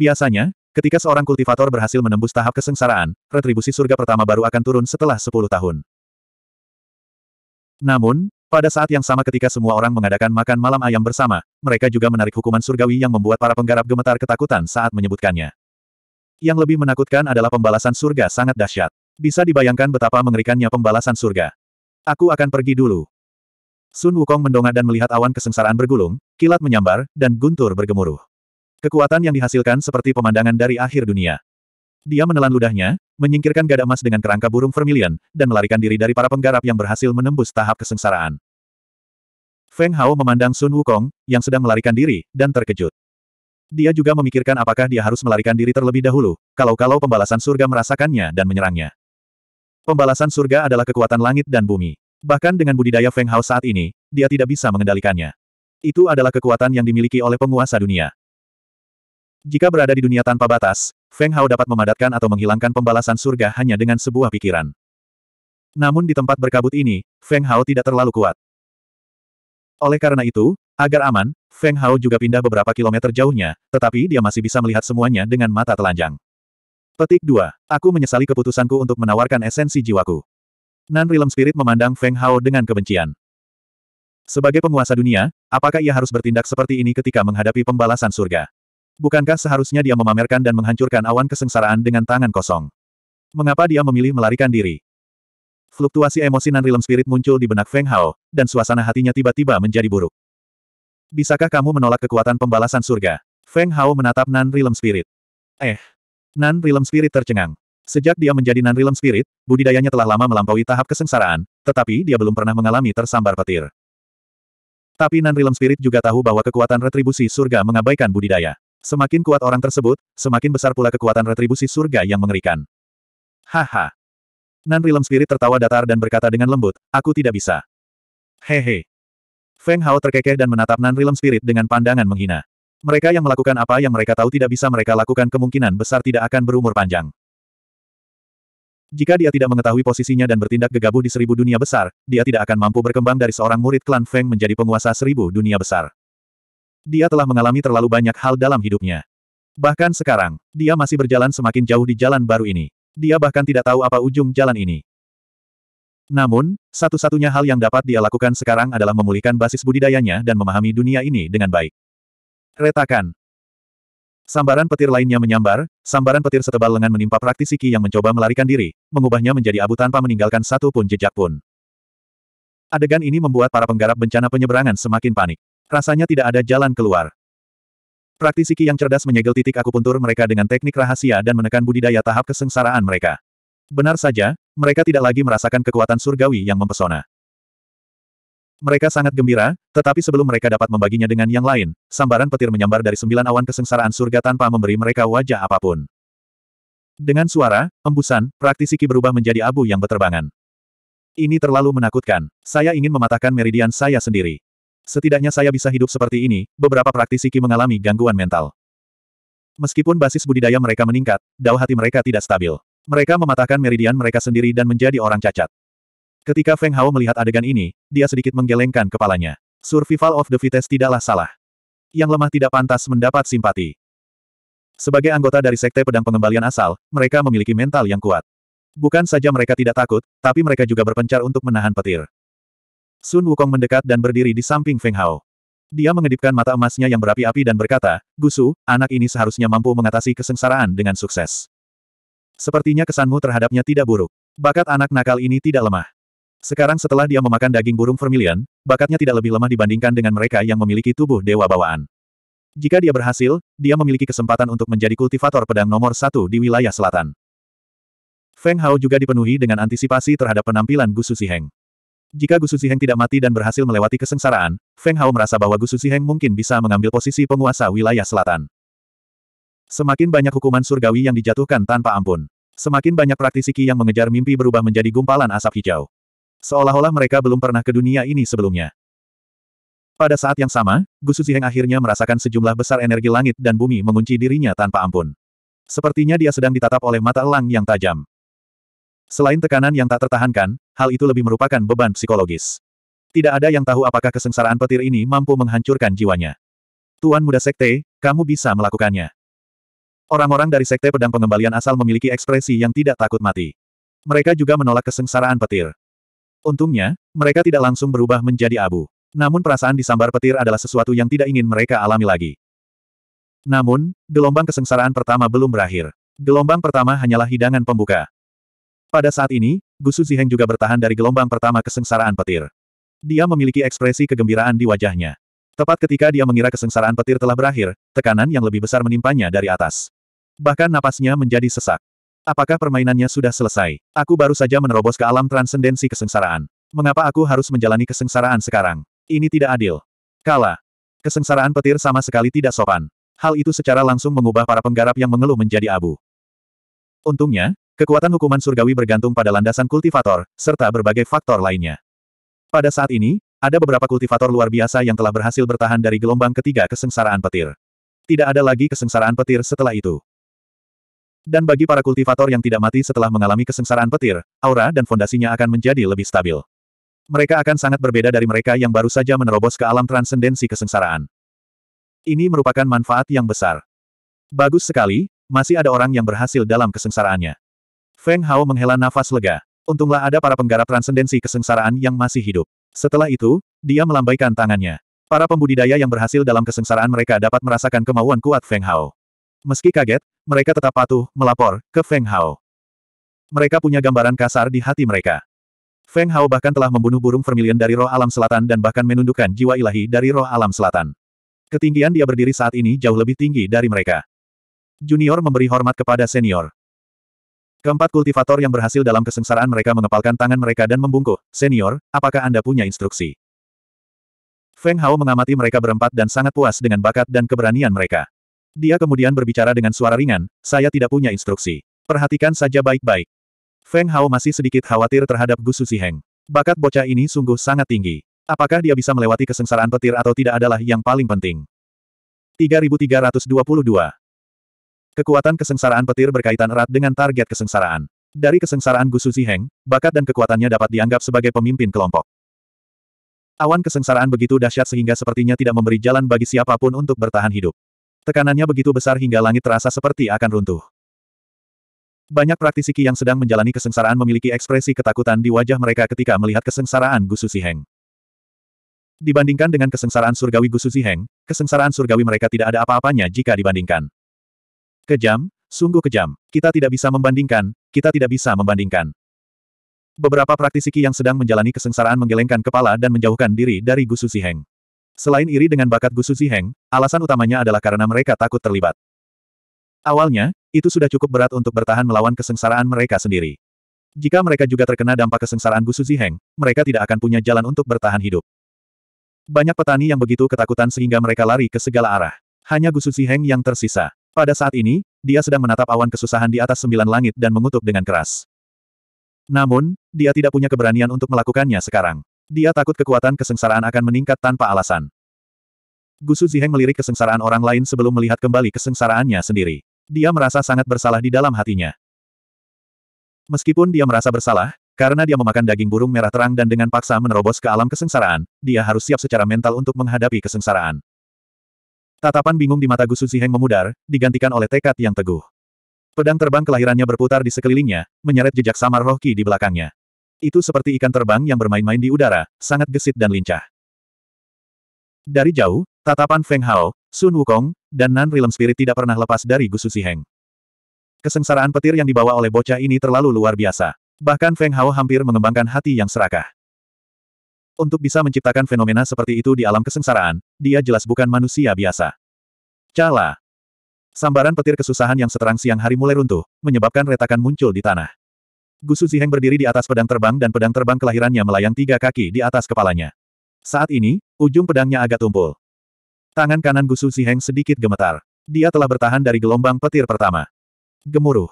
Biasanya, ketika seorang kultivator berhasil menembus tahap kesengsaraan, retribusi surga pertama baru akan turun setelah 10 tahun. Namun, pada saat yang sama ketika semua orang mengadakan makan malam ayam bersama, mereka juga menarik hukuman surgawi yang membuat para penggarap gemetar ketakutan saat menyebutkannya. Yang lebih menakutkan adalah pembalasan surga sangat dahsyat. Bisa dibayangkan betapa mengerikannya pembalasan surga. Aku akan pergi dulu. Sun Wukong mendongak dan melihat awan kesengsaraan bergulung, kilat menyambar, dan guntur bergemuruh. Kekuatan yang dihasilkan seperti pemandangan dari akhir dunia. Dia menelan ludahnya, menyingkirkan gada emas dengan kerangka burung vermilion, dan melarikan diri dari para penggarap yang berhasil menembus tahap kesengsaraan. Feng Hao memandang Sun Wukong, yang sedang melarikan diri, dan terkejut. Dia juga memikirkan apakah dia harus melarikan diri terlebih dahulu, kalau-kalau pembalasan surga merasakannya dan menyerangnya. Pembalasan surga adalah kekuatan langit dan bumi. Bahkan dengan budidaya Feng Hao saat ini, dia tidak bisa mengendalikannya. Itu adalah kekuatan yang dimiliki oleh penguasa dunia. Jika berada di dunia tanpa batas, Feng Hao dapat memadatkan atau menghilangkan pembalasan surga hanya dengan sebuah pikiran. Namun di tempat berkabut ini, Feng Hao tidak terlalu kuat. Oleh karena itu, agar aman, Feng Hao juga pindah beberapa kilometer jauhnya, tetapi dia masih bisa melihat semuanya dengan mata telanjang. Petik 2. Aku menyesali keputusanku untuk menawarkan esensi jiwaku. Nan Rilem Spirit memandang Feng Hao dengan kebencian. Sebagai penguasa dunia, apakah ia harus bertindak seperti ini ketika menghadapi pembalasan surga? Bukankah seharusnya dia memamerkan dan menghancurkan awan kesengsaraan dengan tangan kosong? Mengapa dia memilih melarikan diri? Fluktuasi emosi nan realm spirit muncul di benak Feng Hao, dan suasana hatinya tiba-tiba menjadi buruk. Bisakah kamu menolak kekuatan pembalasan surga? Feng Hao menatap nan realm spirit. Eh. Nan realm spirit tercengang. Sejak dia menjadi nan realm spirit, budidayanya telah lama melampaui tahap kesengsaraan, tetapi dia belum pernah mengalami tersambar petir. Tapi Nan Realm Spirit juga tahu bahwa kekuatan retribusi surga mengabaikan budidaya. Semakin kuat orang tersebut, semakin besar pula kekuatan retribusi surga yang mengerikan. Haha. Nan Rilem Spirit tertawa datar dan berkata dengan lembut, aku tidak bisa. Hehe. Feng Hao terkekeh dan menatap Nan Rilem Spirit dengan pandangan menghina. Mereka yang melakukan apa yang mereka tahu tidak bisa mereka lakukan kemungkinan besar tidak akan berumur panjang. Jika dia tidak mengetahui posisinya dan bertindak gegabah di seribu dunia besar, dia tidak akan mampu berkembang dari seorang murid klan Feng menjadi penguasa seribu dunia besar. Dia telah mengalami terlalu banyak hal dalam hidupnya. Bahkan sekarang, dia masih berjalan semakin jauh di jalan baru ini. Dia bahkan tidak tahu apa ujung jalan ini. Namun, satu-satunya hal yang dapat dia lakukan sekarang adalah memulihkan basis budidayanya dan memahami dunia ini dengan baik. Retakan. Sambaran petir lainnya menyambar, sambaran petir setebal lengan menimpa praktisi Ki yang mencoba melarikan diri, mengubahnya menjadi abu tanpa meninggalkan satu pun jejak pun. Adegan ini membuat para penggarap bencana penyeberangan semakin panik. Rasanya tidak ada jalan keluar. Praktisi ki yang cerdas menyegel titik akupuntur mereka dengan teknik rahasia dan menekan budidaya tahap kesengsaraan mereka. Benar saja, mereka tidak lagi merasakan kekuatan surgawi yang mempesona. Mereka sangat gembira, tetapi sebelum mereka dapat membaginya dengan yang lain, sambaran petir menyambar dari sembilan awan kesengsaraan surga tanpa memberi mereka wajah apapun. Dengan suara, embusan, praktisi ki berubah menjadi abu yang berterbangan. Ini terlalu menakutkan. Saya ingin mematahkan meridian saya sendiri. Setidaknya saya bisa hidup seperti ini, beberapa praktisi Qi mengalami gangguan mental. Meskipun basis budidaya mereka meningkat, dao hati mereka tidak stabil. Mereka mematahkan meridian mereka sendiri dan menjadi orang cacat. Ketika Feng Hao melihat adegan ini, dia sedikit menggelengkan kepalanya. Survival of the fittest tidaklah salah. Yang lemah tidak pantas mendapat simpati. Sebagai anggota dari Sekte Pedang Pengembalian Asal, mereka memiliki mental yang kuat. Bukan saja mereka tidak takut, tapi mereka juga berpencar untuk menahan petir. Sun Wukong mendekat dan berdiri di samping Feng Hao. Dia mengedipkan mata emasnya yang berapi-api dan berkata, Gusu, anak ini seharusnya mampu mengatasi kesengsaraan dengan sukses. Sepertinya kesanmu terhadapnya tidak buruk. Bakat anak nakal ini tidak lemah. Sekarang setelah dia memakan daging burung vermilion, bakatnya tidak lebih lemah dibandingkan dengan mereka yang memiliki tubuh dewa bawaan. Jika dia berhasil, dia memiliki kesempatan untuk menjadi kultivator pedang nomor satu di wilayah selatan. Feng Hao juga dipenuhi dengan antisipasi terhadap penampilan Gusu Siheng. Jika Gusu Ziheng tidak mati dan berhasil melewati kesengsaraan, Feng Hao merasa bahwa Gusu Ziheng mungkin bisa mengambil posisi penguasa wilayah selatan. Semakin banyak hukuman surgawi yang dijatuhkan tanpa ampun. Semakin banyak praktisi Qi yang mengejar mimpi berubah menjadi gumpalan asap hijau. Seolah-olah mereka belum pernah ke dunia ini sebelumnya. Pada saat yang sama, Gusu Ziheng akhirnya merasakan sejumlah besar energi langit dan bumi mengunci dirinya tanpa ampun. Sepertinya dia sedang ditatap oleh mata elang yang tajam. Selain tekanan yang tak tertahankan, hal itu lebih merupakan beban psikologis. Tidak ada yang tahu apakah kesengsaraan petir ini mampu menghancurkan jiwanya. Tuan muda sekte, kamu bisa melakukannya. Orang-orang dari sekte pedang pengembalian asal memiliki ekspresi yang tidak takut mati. Mereka juga menolak kesengsaraan petir. Untungnya, mereka tidak langsung berubah menjadi abu. Namun perasaan disambar petir adalah sesuatu yang tidak ingin mereka alami lagi. Namun, gelombang kesengsaraan pertama belum berakhir. Gelombang pertama hanyalah hidangan pembuka. Pada saat ini, Gusu Ziheng juga bertahan dari gelombang pertama kesengsaraan petir. Dia memiliki ekspresi kegembiraan di wajahnya. Tepat ketika dia mengira kesengsaraan petir telah berakhir, tekanan yang lebih besar menimpanya dari atas. Bahkan napasnya menjadi sesak. Apakah permainannya sudah selesai? Aku baru saja menerobos ke alam transendensi kesengsaraan. Mengapa aku harus menjalani kesengsaraan sekarang? Ini tidak adil. Kala. Kesengsaraan petir sama sekali tidak sopan. Hal itu secara langsung mengubah para penggarap yang mengeluh menjadi abu. Untungnya, Kekuatan hukuman surgawi bergantung pada landasan kultivator, serta berbagai faktor lainnya. Pada saat ini, ada beberapa kultivator luar biasa yang telah berhasil bertahan dari gelombang ketiga kesengsaraan petir. Tidak ada lagi kesengsaraan petir setelah itu. Dan bagi para kultivator yang tidak mati setelah mengalami kesengsaraan petir, aura dan fondasinya akan menjadi lebih stabil. Mereka akan sangat berbeda dari mereka yang baru saja menerobos ke alam transendensi kesengsaraan. Ini merupakan manfaat yang besar. Bagus sekali, masih ada orang yang berhasil dalam kesengsaraannya. Feng Hao menghela nafas lega. Untunglah ada para penggarap transendensi kesengsaraan yang masih hidup. Setelah itu, dia melambaikan tangannya. Para pembudidaya yang berhasil dalam kesengsaraan mereka dapat merasakan kemauan kuat Feng Hao. Meski kaget, mereka tetap patuh, melapor, ke Feng Hao. Mereka punya gambaran kasar di hati mereka. Feng Hao bahkan telah membunuh burung vermilion dari roh alam selatan dan bahkan menundukkan jiwa ilahi dari roh alam selatan. Ketinggian dia berdiri saat ini jauh lebih tinggi dari mereka. Junior memberi hormat kepada senior. Keempat kultivator yang berhasil dalam kesengsaraan mereka mengepalkan tangan mereka dan membungkuk. Senior, apakah Anda punya instruksi? Feng Hao mengamati mereka berempat dan sangat puas dengan bakat dan keberanian mereka. Dia kemudian berbicara dengan suara ringan, saya tidak punya instruksi. Perhatikan saja baik-baik. Feng Hao masih sedikit khawatir terhadap Gu Heng. Bakat bocah ini sungguh sangat tinggi. Apakah dia bisa melewati kesengsaraan petir atau tidak adalah yang paling penting. 3322 Kekuatan kesengsaraan petir berkaitan erat dengan target kesengsaraan. Dari kesengsaraan Gusu Heng. bakat dan kekuatannya dapat dianggap sebagai pemimpin kelompok. Awan kesengsaraan begitu dahsyat sehingga sepertinya tidak memberi jalan bagi siapapun untuk bertahan hidup. Tekanannya begitu besar hingga langit terasa seperti akan runtuh. Banyak praktisi Qi yang sedang menjalani kesengsaraan memiliki ekspresi ketakutan di wajah mereka ketika melihat kesengsaraan Gusu Heng. Dibandingkan dengan kesengsaraan surgawi Gusu Heng, kesengsaraan surgawi mereka tidak ada apa-apanya jika dibandingkan. Kejam, sungguh kejam. Kita tidak bisa membandingkan, kita tidak bisa membandingkan. Beberapa praktisi Qi yang sedang menjalani kesengsaraan menggelengkan kepala dan menjauhkan diri dari Gusu Ziheng. Selain iri dengan bakat Gusu Ziheng, alasan utamanya adalah karena mereka takut terlibat. Awalnya, itu sudah cukup berat untuk bertahan melawan kesengsaraan mereka sendiri. Jika mereka juga terkena dampak kesengsaraan Gusu Ziheng, mereka tidak akan punya jalan untuk bertahan hidup. Banyak petani yang begitu ketakutan sehingga mereka lari ke segala arah. Hanya Gusu Ziheng yang tersisa. Pada saat ini, dia sedang menatap awan kesusahan di atas sembilan langit dan mengutuk dengan keras. Namun, dia tidak punya keberanian untuk melakukannya sekarang. Dia takut kekuatan kesengsaraan akan meningkat tanpa alasan. Gusu Ziheng melirik kesengsaraan orang lain sebelum melihat kembali kesengsaraannya sendiri. Dia merasa sangat bersalah di dalam hatinya. Meskipun dia merasa bersalah, karena dia memakan daging burung merah terang dan dengan paksa menerobos ke alam kesengsaraan, dia harus siap secara mental untuk menghadapi kesengsaraan. Tatapan bingung di mata Gu Suziheng memudar, digantikan oleh tekad yang teguh. Pedang terbang kelahirannya berputar di sekelilingnya, menyeret jejak samar roh ki di belakangnya. Itu seperti ikan terbang yang bermain-main di udara, sangat gesit dan lincah. Dari jauh, tatapan Feng Hao, Sun Wukong, dan Nan Realm Spirit tidak pernah lepas dari Gu Suziheng. Kesengsaraan petir yang dibawa oleh bocah ini terlalu luar biasa. Bahkan Feng Hao hampir mengembangkan hati yang serakah. Untuk bisa menciptakan fenomena seperti itu di alam kesengsaraan, dia jelas bukan manusia biasa. Cala. Sambaran petir kesusahan yang seterang siang hari mulai runtuh, menyebabkan retakan muncul di tanah. Gusu Ziheng berdiri di atas pedang terbang dan pedang terbang kelahirannya melayang tiga kaki di atas kepalanya. Saat ini, ujung pedangnya agak tumpul. Tangan kanan Gusu Ziheng sedikit gemetar. Dia telah bertahan dari gelombang petir pertama. Gemuruh.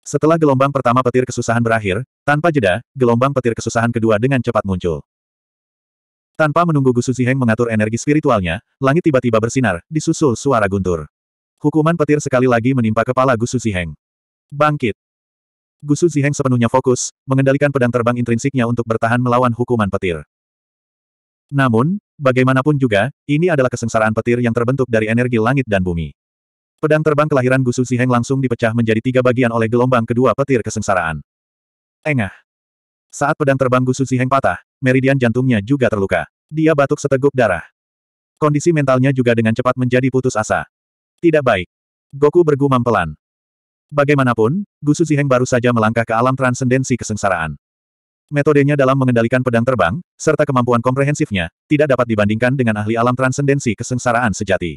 Setelah gelombang pertama petir kesusahan berakhir, tanpa jeda, gelombang petir kesusahan kedua dengan cepat muncul. Tanpa menunggu Gu Ziheng mengatur energi spiritualnya, langit tiba-tiba bersinar, disusul suara guntur. Hukuman petir sekali lagi menimpa kepala Gu Ziheng. Bangkit! Gu Ziheng sepenuhnya fokus, mengendalikan pedang terbang intrinsiknya untuk bertahan melawan hukuman petir. Namun, bagaimanapun juga, ini adalah kesengsaraan petir yang terbentuk dari energi langit dan bumi. Pedang terbang kelahiran Gu Ziheng langsung dipecah menjadi tiga bagian oleh gelombang kedua petir kesengsaraan. Engah. Saat pedang terbang Gu Ziheng patah, meridian jantungnya juga terluka. Dia batuk seteguk darah. Kondisi mentalnya juga dengan cepat menjadi putus asa. Tidak baik. Goku bergumam pelan. Bagaimanapun, Gusu Ziheng baru saja melangkah ke alam transendensi kesengsaraan. Metodenya dalam mengendalikan pedang terbang, serta kemampuan komprehensifnya, tidak dapat dibandingkan dengan ahli alam transendensi kesengsaraan sejati.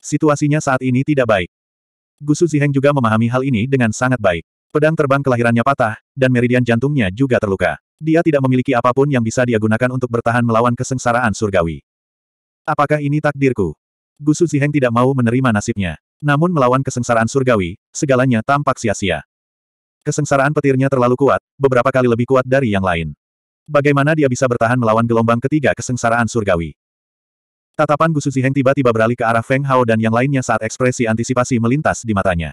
Situasinya saat ini tidak baik. Gusu Ziheng juga memahami hal ini dengan sangat baik. Pedang terbang kelahirannya patah, dan meridian jantungnya juga terluka. Dia tidak memiliki apapun yang bisa dia gunakan untuk bertahan melawan kesengsaraan surgawi. Apakah ini takdirku? Gusu Ziheng tidak mau menerima nasibnya. Namun melawan kesengsaraan surgawi, segalanya tampak sia-sia. Kesengsaraan petirnya terlalu kuat, beberapa kali lebih kuat dari yang lain. Bagaimana dia bisa bertahan melawan gelombang ketiga kesengsaraan surgawi? Tatapan Gusu Ziheng tiba-tiba beralih ke arah Feng Hao dan yang lainnya saat ekspresi antisipasi melintas di matanya.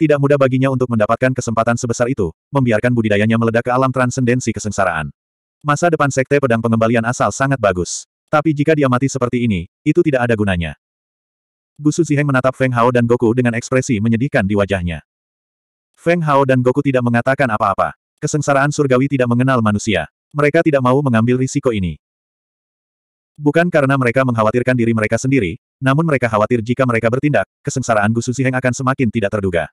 Tidak mudah baginya untuk mendapatkan kesempatan sebesar itu, membiarkan budidayanya meledak ke alam transendensi kesengsaraan. Masa depan sekte pedang pengembalian asal sangat bagus. Tapi jika dia mati seperti ini, itu tidak ada gunanya. Gusu Ziheng menatap Feng Hao dan Goku dengan ekspresi menyedihkan di wajahnya. Feng Hao dan Goku tidak mengatakan apa-apa. Kesengsaraan surgawi tidak mengenal manusia. Mereka tidak mau mengambil risiko ini. Bukan karena mereka mengkhawatirkan diri mereka sendiri, namun mereka khawatir jika mereka bertindak, kesengsaraan Gusu Ziheng akan semakin tidak terduga.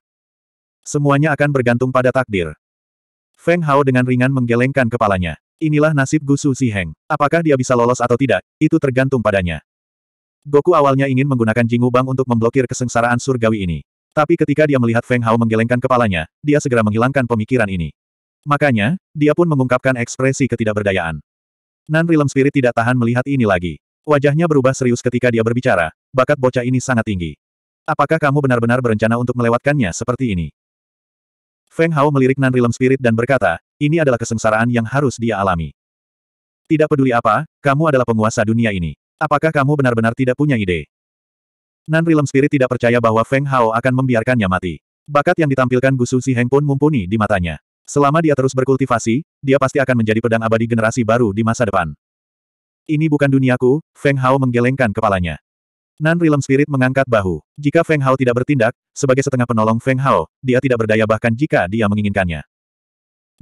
Semuanya akan bergantung pada takdir. Feng Hao dengan ringan menggelengkan kepalanya. Inilah nasib Gusu Heng. Apakah dia bisa lolos atau tidak, itu tergantung padanya. Goku awalnya ingin menggunakan Jingu Bang untuk memblokir kesengsaraan surgawi ini. Tapi ketika dia melihat Feng Hao menggelengkan kepalanya, dia segera menghilangkan pemikiran ini. Makanya, dia pun mengungkapkan ekspresi ketidakberdayaan. Nan Realm Spirit tidak tahan melihat ini lagi. Wajahnya berubah serius ketika dia berbicara, bakat bocah ini sangat tinggi. Apakah kamu benar-benar berencana untuk melewatkannya seperti ini? Feng Hao melirik Nan Realm Spirit dan berkata, ini adalah kesengsaraan yang harus dia alami. Tidak peduli apa, kamu adalah penguasa dunia ini. Apakah kamu benar-benar tidak punya ide? Nan Realm Spirit tidak percaya bahwa Feng Hao akan membiarkannya mati. Bakat yang ditampilkan Gusu Heng pun mumpuni di matanya. Selama dia terus berkultivasi, dia pasti akan menjadi pedang abadi generasi baru di masa depan. Ini bukan duniaku, Feng Hao menggelengkan kepalanya. Nan Rilem Spirit mengangkat bahu. Jika Feng Hao tidak bertindak, sebagai setengah penolong Feng Hao, dia tidak berdaya bahkan jika dia menginginkannya.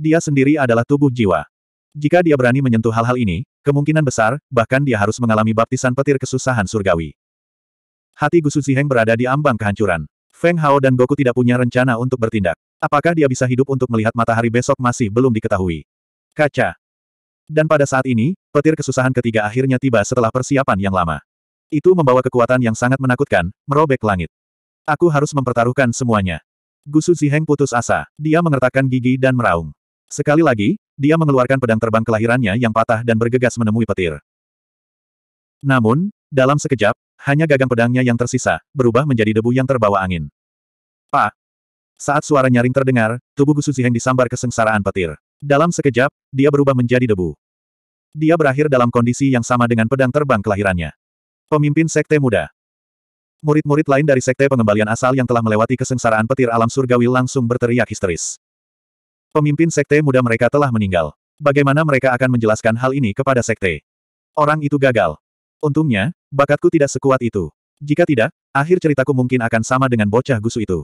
Dia sendiri adalah tubuh jiwa. Jika dia berani menyentuh hal-hal ini, kemungkinan besar, bahkan dia harus mengalami baptisan petir kesusahan surgawi. Hati Gusu Ziheng berada di ambang kehancuran. Feng Hao dan Goku tidak punya rencana untuk bertindak. Apakah dia bisa hidup untuk melihat matahari besok masih belum diketahui. Kaca. Dan pada saat ini, petir kesusahan ketiga akhirnya tiba setelah persiapan yang lama. Itu membawa kekuatan yang sangat menakutkan, merobek langit. Aku harus mempertaruhkan semuanya. Gusu Ziheng putus asa. Dia mengertakkan gigi dan meraung. Sekali lagi, dia mengeluarkan pedang terbang kelahirannya yang patah dan bergegas menemui petir. Namun, dalam sekejap, hanya gagang pedangnya yang tersisa, berubah menjadi debu yang terbawa angin. Pak! Saat suara nyaring terdengar, tubuh Gusu Ziheng disambar kesengsaraan petir. Dalam sekejap, dia berubah menjadi debu. Dia berakhir dalam kondisi yang sama dengan pedang terbang kelahirannya. Pemimpin Sekte Muda Murid-murid lain dari Sekte Pengembalian Asal yang telah melewati kesengsaraan petir alam surgawi langsung berteriak histeris. Pemimpin Sekte Muda mereka telah meninggal. Bagaimana mereka akan menjelaskan hal ini kepada Sekte? Orang itu gagal. Untungnya, bakatku tidak sekuat itu. Jika tidak, akhir ceritaku mungkin akan sama dengan bocah gusu itu.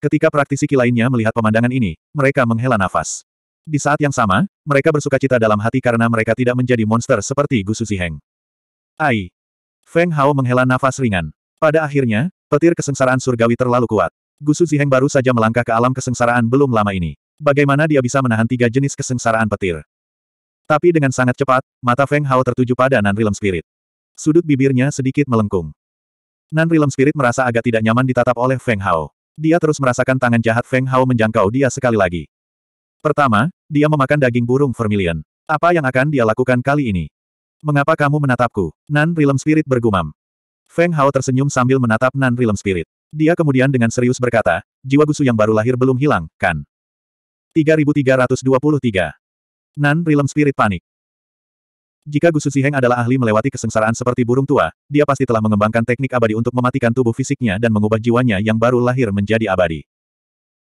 Ketika praktisi lainnya melihat pemandangan ini, mereka menghela nafas. Di saat yang sama, mereka bersuka cita dalam hati karena mereka tidak menjadi monster seperti Gusu Ziheng. Ai, Feng Hao menghela nafas ringan. Pada akhirnya, petir kesengsaraan surgawi terlalu kuat. Gusu Ziheng baru saja melangkah ke alam kesengsaraan belum lama ini. Bagaimana dia bisa menahan tiga jenis kesengsaraan petir? Tapi dengan sangat cepat, mata Feng Hao tertuju pada Nan Realm Spirit. Sudut bibirnya sedikit melengkung. Nan Realm Spirit merasa agak tidak nyaman ditatap oleh Feng Hao. Dia terus merasakan tangan jahat Feng Hao menjangkau dia sekali lagi. Pertama, dia memakan daging burung vermilion. Apa yang akan dia lakukan kali ini? Mengapa kamu menatapku? Nan Rilem Spirit bergumam. Feng Hao tersenyum sambil menatap Nan Rilem Spirit. Dia kemudian dengan serius berkata, jiwa gusu yang baru lahir belum hilang, kan? 3323. Nan Realm Spirit panik. Jika Gusu Ziheng adalah ahli melewati kesengsaraan seperti burung tua, dia pasti telah mengembangkan teknik abadi untuk mematikan tubuh fisiknya dan mengubah jiwanya yang baru lahir menjadi abadi.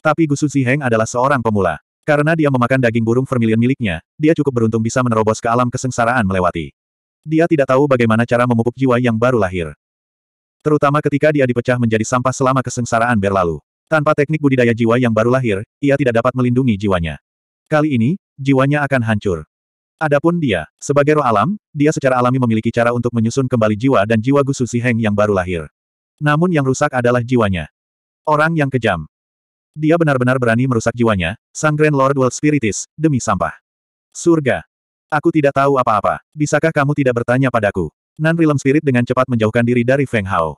Tapi Gusu Ziheng adalah seorang pemula. Karena dia memakan daging burung vermilion miliknya, dia cukup beruntung bisa menerobos ke alam kesengsaraan melewati. Dia tidak tahu bagaimana cara memupuk jiwa yang baru lahir. Terutama ketika dia dipecah menjadi sampah selama kesengsaraan berlalu. Tanpa teknik budidaya jiwa yang baru lahir, ia tidak dapat melindungi jiwanya. Kali ini, jiwanya akan hancur. Adapun dia, sebagai roh alam, dia secara alami memiliki cara untuk menyusun kembali jiwa dan jiwa Gusu Siheng yang baru lahir. Namun yang rusak adalah jiwanya. Orang yang kejam. Dia benar-benar berani merusak jiwanya, sang Grand Lord World Spiritis, demi sampah. Surga. Aku tidak tahu apa-apa. Bisakah kamu tidak bertanya padaku? Nan Realm Spirit dengan cepat menjauhkan diri dari Feng Hao.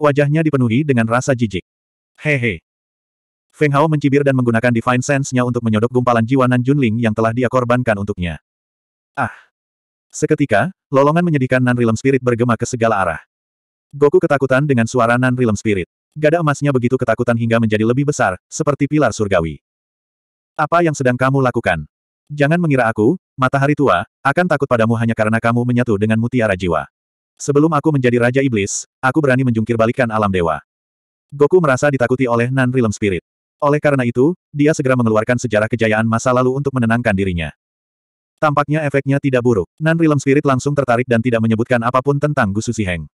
Wajahnya dipenuhi dengan rasa jijik. Hehe. Feng Hao mencibir dan menggunakan Divine Sense-nya untuk menyodok gumpalan jiwa Nan Junling yang telah dia korbankan untuknya. Ah. Seketika, lolongan menyedihkan Nan Realm Spirit bergema ke segala arah. Goku ketakutan dengan suara Nan Realm Spirit. Gada emasnya begitu ketakutan hingga menjadi lebih besar, seperti pilar surgawi. Apa yang sedang kamu lakukan? Jangan mengira aku, matahari tua, akan takut padamu hanya karena kamu menyatu dengan mutiara jiwa. Sebelum aku menjadi Raja Iblis, aku berani menjungkir alam dewa. Goku merasa ditakuti oleh Nan Realm Spirit. Oleh karena itu, dia segera mengeluarkan sejarah kejayaan masa lalu untuk menenangkan dirinya. Tampaknya efeknya tidak buruk. Nan Realm Spirit langsung tertarik dan tidak menyebutkan apapun tentang Gusu Siheng.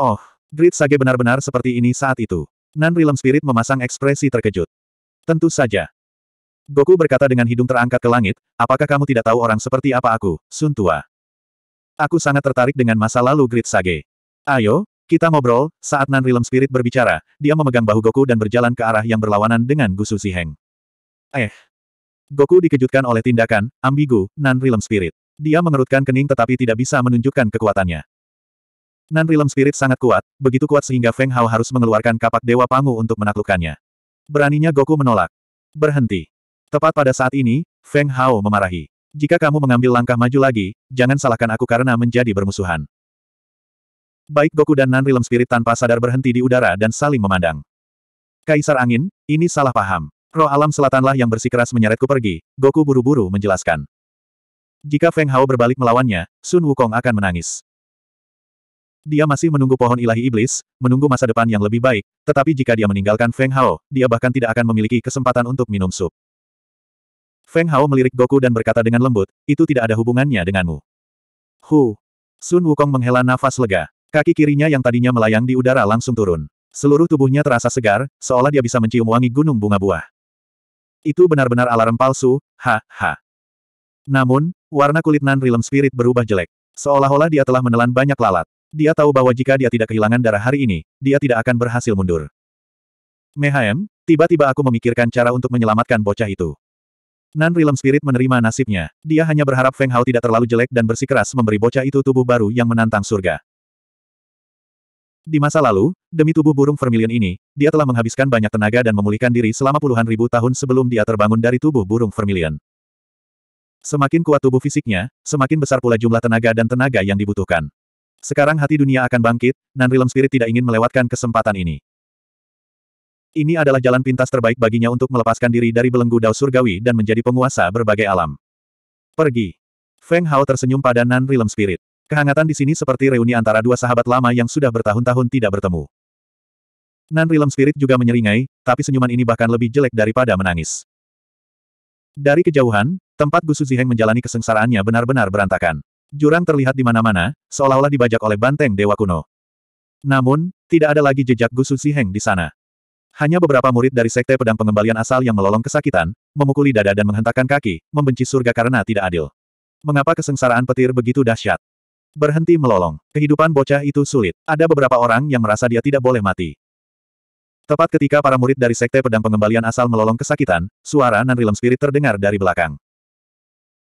Oh, grit Sage benar-benar seperti ini saat itu. Nan Realm Spirit memasang ekspresi terkejut. Tentu saja, Goku berkata dengan hidung terangkat ke langit, apakah kamu tidak tahu orang seperti apa aku, Sun Tua? Aku sangat tertarik dengan masa lalu Great Sage. Ayo, kita ngobrol, saat Nan Realm Spirit berbicara, dia memegang bahu Goku dan berjalan ke arah yang berlawanan dengan Gusu Siheng. Eh. Goku dikejutkan oleh tindakan, ambigu, Nan Realm Spirit. Dia mengerutkan kening tetapi tidak bisa menunjukkan kekuatannya. Nan Realm Spirit sangat kuat, begitu kuat sehingga Feng Hao harus mengeluarkan kapak Dewa Pangu untuk menaklukkannya. Beraninya Goku menolak. Berhenti. Tepat pada saat ini, Feng Hao memarahi. Jika kamu mengambil langkah maju lagi, jangan salahkan aku karena menjadi bermusuhan. Baik Goku dan Nan Realm Spirit tanpa sadar berhenti di udara dan saling memandang. Kaisar Angin, ini salah paham. Roh alam selatanlah yang bersikeras menyeretku pergi, Goku buru-buru menjelaskan. Jika Feng Hao berbalik melawannya, Sun Wukong akan menangis. Dia masih menunggu pohon ilahi iblis, menunggu masa depan yang lebih baik, tetapi jika dia meninggalkan Feng Hao, dia bahkan tidak akan memiliki kesempatan untuk minum sup. Feng Hao melirik Goku dan berkata dengan lembut, itu tidak ada hubungannya denganmu. Hu. Sun Wukong menghela nafas lega. Kaki kirinya yang tadinya melayang di udara langsung turun. Seluruh tubuhnya terasa segar, seolah dia bisa mencium wangi gunung bunga buah. Itu benar-benar alarm palsu, ha, ha. Namun, warna kulit Nan Realm Spirit berubah jelek. Seolah-olah dia telah menelan banyak lalat. Dia tahu bahwa jika dia tidak kehilangan darah hari ini, dia tidak akan berhasil mundur. Mehaem, tiba-tiba aku memikirkan cara untuk menyelamatkan bocah itu. Nan Rilem Spirit menerima nasibnya. Dia hanya berharap Feng Hao tidak terlalu jelek dan bersikeras memberi bocah itu tubuh baru yang menantang surga. Di masa lalu, demi tubuh burung vermilion ini, dia telah menghabiskan banyak tenaga dan memulihkan diri selama puluhan ribu tahun sebelum dia terbangun dari tubuh burung vermilion. Semakin kuat tubuh fisiknya, semakin besar pula jumlah tenaga dan tenaga yang dibutuhkan. Sekarang hati dunia akan bangkit, Nan Rilem Spirit tidak ingin melewatkan kesempatan ini. Ini adalah jalan pintas terbaik baginya untuk melepaskan diri dari belenggu dao surgawi dan menjadi penguasa berbagai alam. Pergi. Feng Hao tersenyum pada Nan Realm Spirit. Kehangatan di sini seperti reuni antara dua sahabat lama yang sudah bertahun-tahun tidak bertemu. Nan Realm Spirit juga menyeringai, tapi senyuman ini bahkan lebih jelek daripada menangis. Dari kejauhan, tempat Gusu Ziheng menjalani kesengsaraannya benar-benar berantakan. Jurang terlihat di mana-mana, seolah-olah dibajak oleh banteng dewa kuno. Namun, tidak ada lagi jejak Gusu Ziheng di sana. Hanya beberapa murid dari Sekte Pedang Pengembalian asal yang melolong kesakitan, memukuli dada dan menghentakkan kaki, membenci surga karena tidak adil. Mengapa kesengsaraan petir begitu dahsyat? Berhenti melolong. Kehidupan bocah itu sulit. Ada beberapa orang yang merasa dia tidak boleh mati. Tepat ketika para murid dari Sekte Pedang Pengembalian asal melolong kesakitan, suara Rilem Spirit terdengar dari belakang.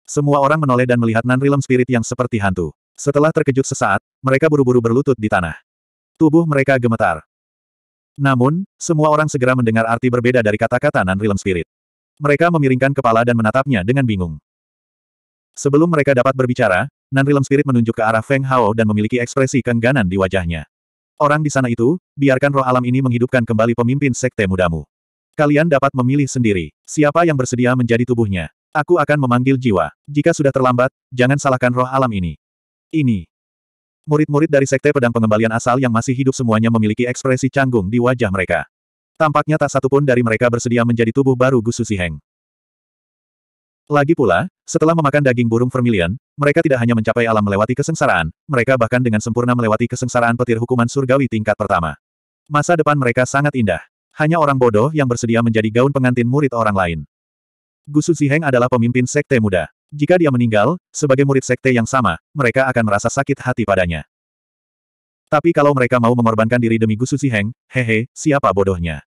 Semua orang menoleh dan melihat Nan Rilem Spirit yang seperti hantu. Setelah terkejut sesaat, mereka buru-buru berlutut di tanah. Tubuh mereka gemetar. Namun, semua orang segera mendengar arti berbeda dari kata-kata Nan realm spirit. Mereka memiringkan kepala dan menatapnya dengan bingung. Sebelum mereka dapat berbicara, Nan realm spirit menunjuk ke arah Feng Hao dan memiliki ekspresi kengganan di wajahnya. Orang di sana itu, biarkan roh alam ini menghidupkan kembali pemimpin sekte mudamu. Kalian dapat memilih sendiri, siapa yang bersedia menjadi tubuhnya. Aku akan memanggil jiwa. Jika sudah terlambat, jangan salahkan roh alam ini. Ini, Murid-murid dari Sekte Pedang Pengembalian asal yang masih hidup semuanya memiliki ekspresi canggung di wajah mereka. Tampaknya tak satu pun dari mereka bersedia menjadi tubuh baru Gu Susiheng. Lagi pula, setelah memakan daging burung vermilion, mereka tidak hanya mencapai alam melewati kesengsaraan, mereka bahkan dengan sempurna melewati kesengsaraan petir hukuman surgawi tingkat pertama. Masa depan mereka sangat indah. Hanya orang bodoh yang bersedia menjadi gaun pengantin murid orang lain. Gu Susiheng adalah pemimpin Sekte Muda. Jika dia meninggal, sebagai murid sekte yang sama, mereka akan merasa sakit hati padanya. Tapi kalau mereka mau mengorbankan diri demi Gusu Heng, hehe, siapa bodohnya?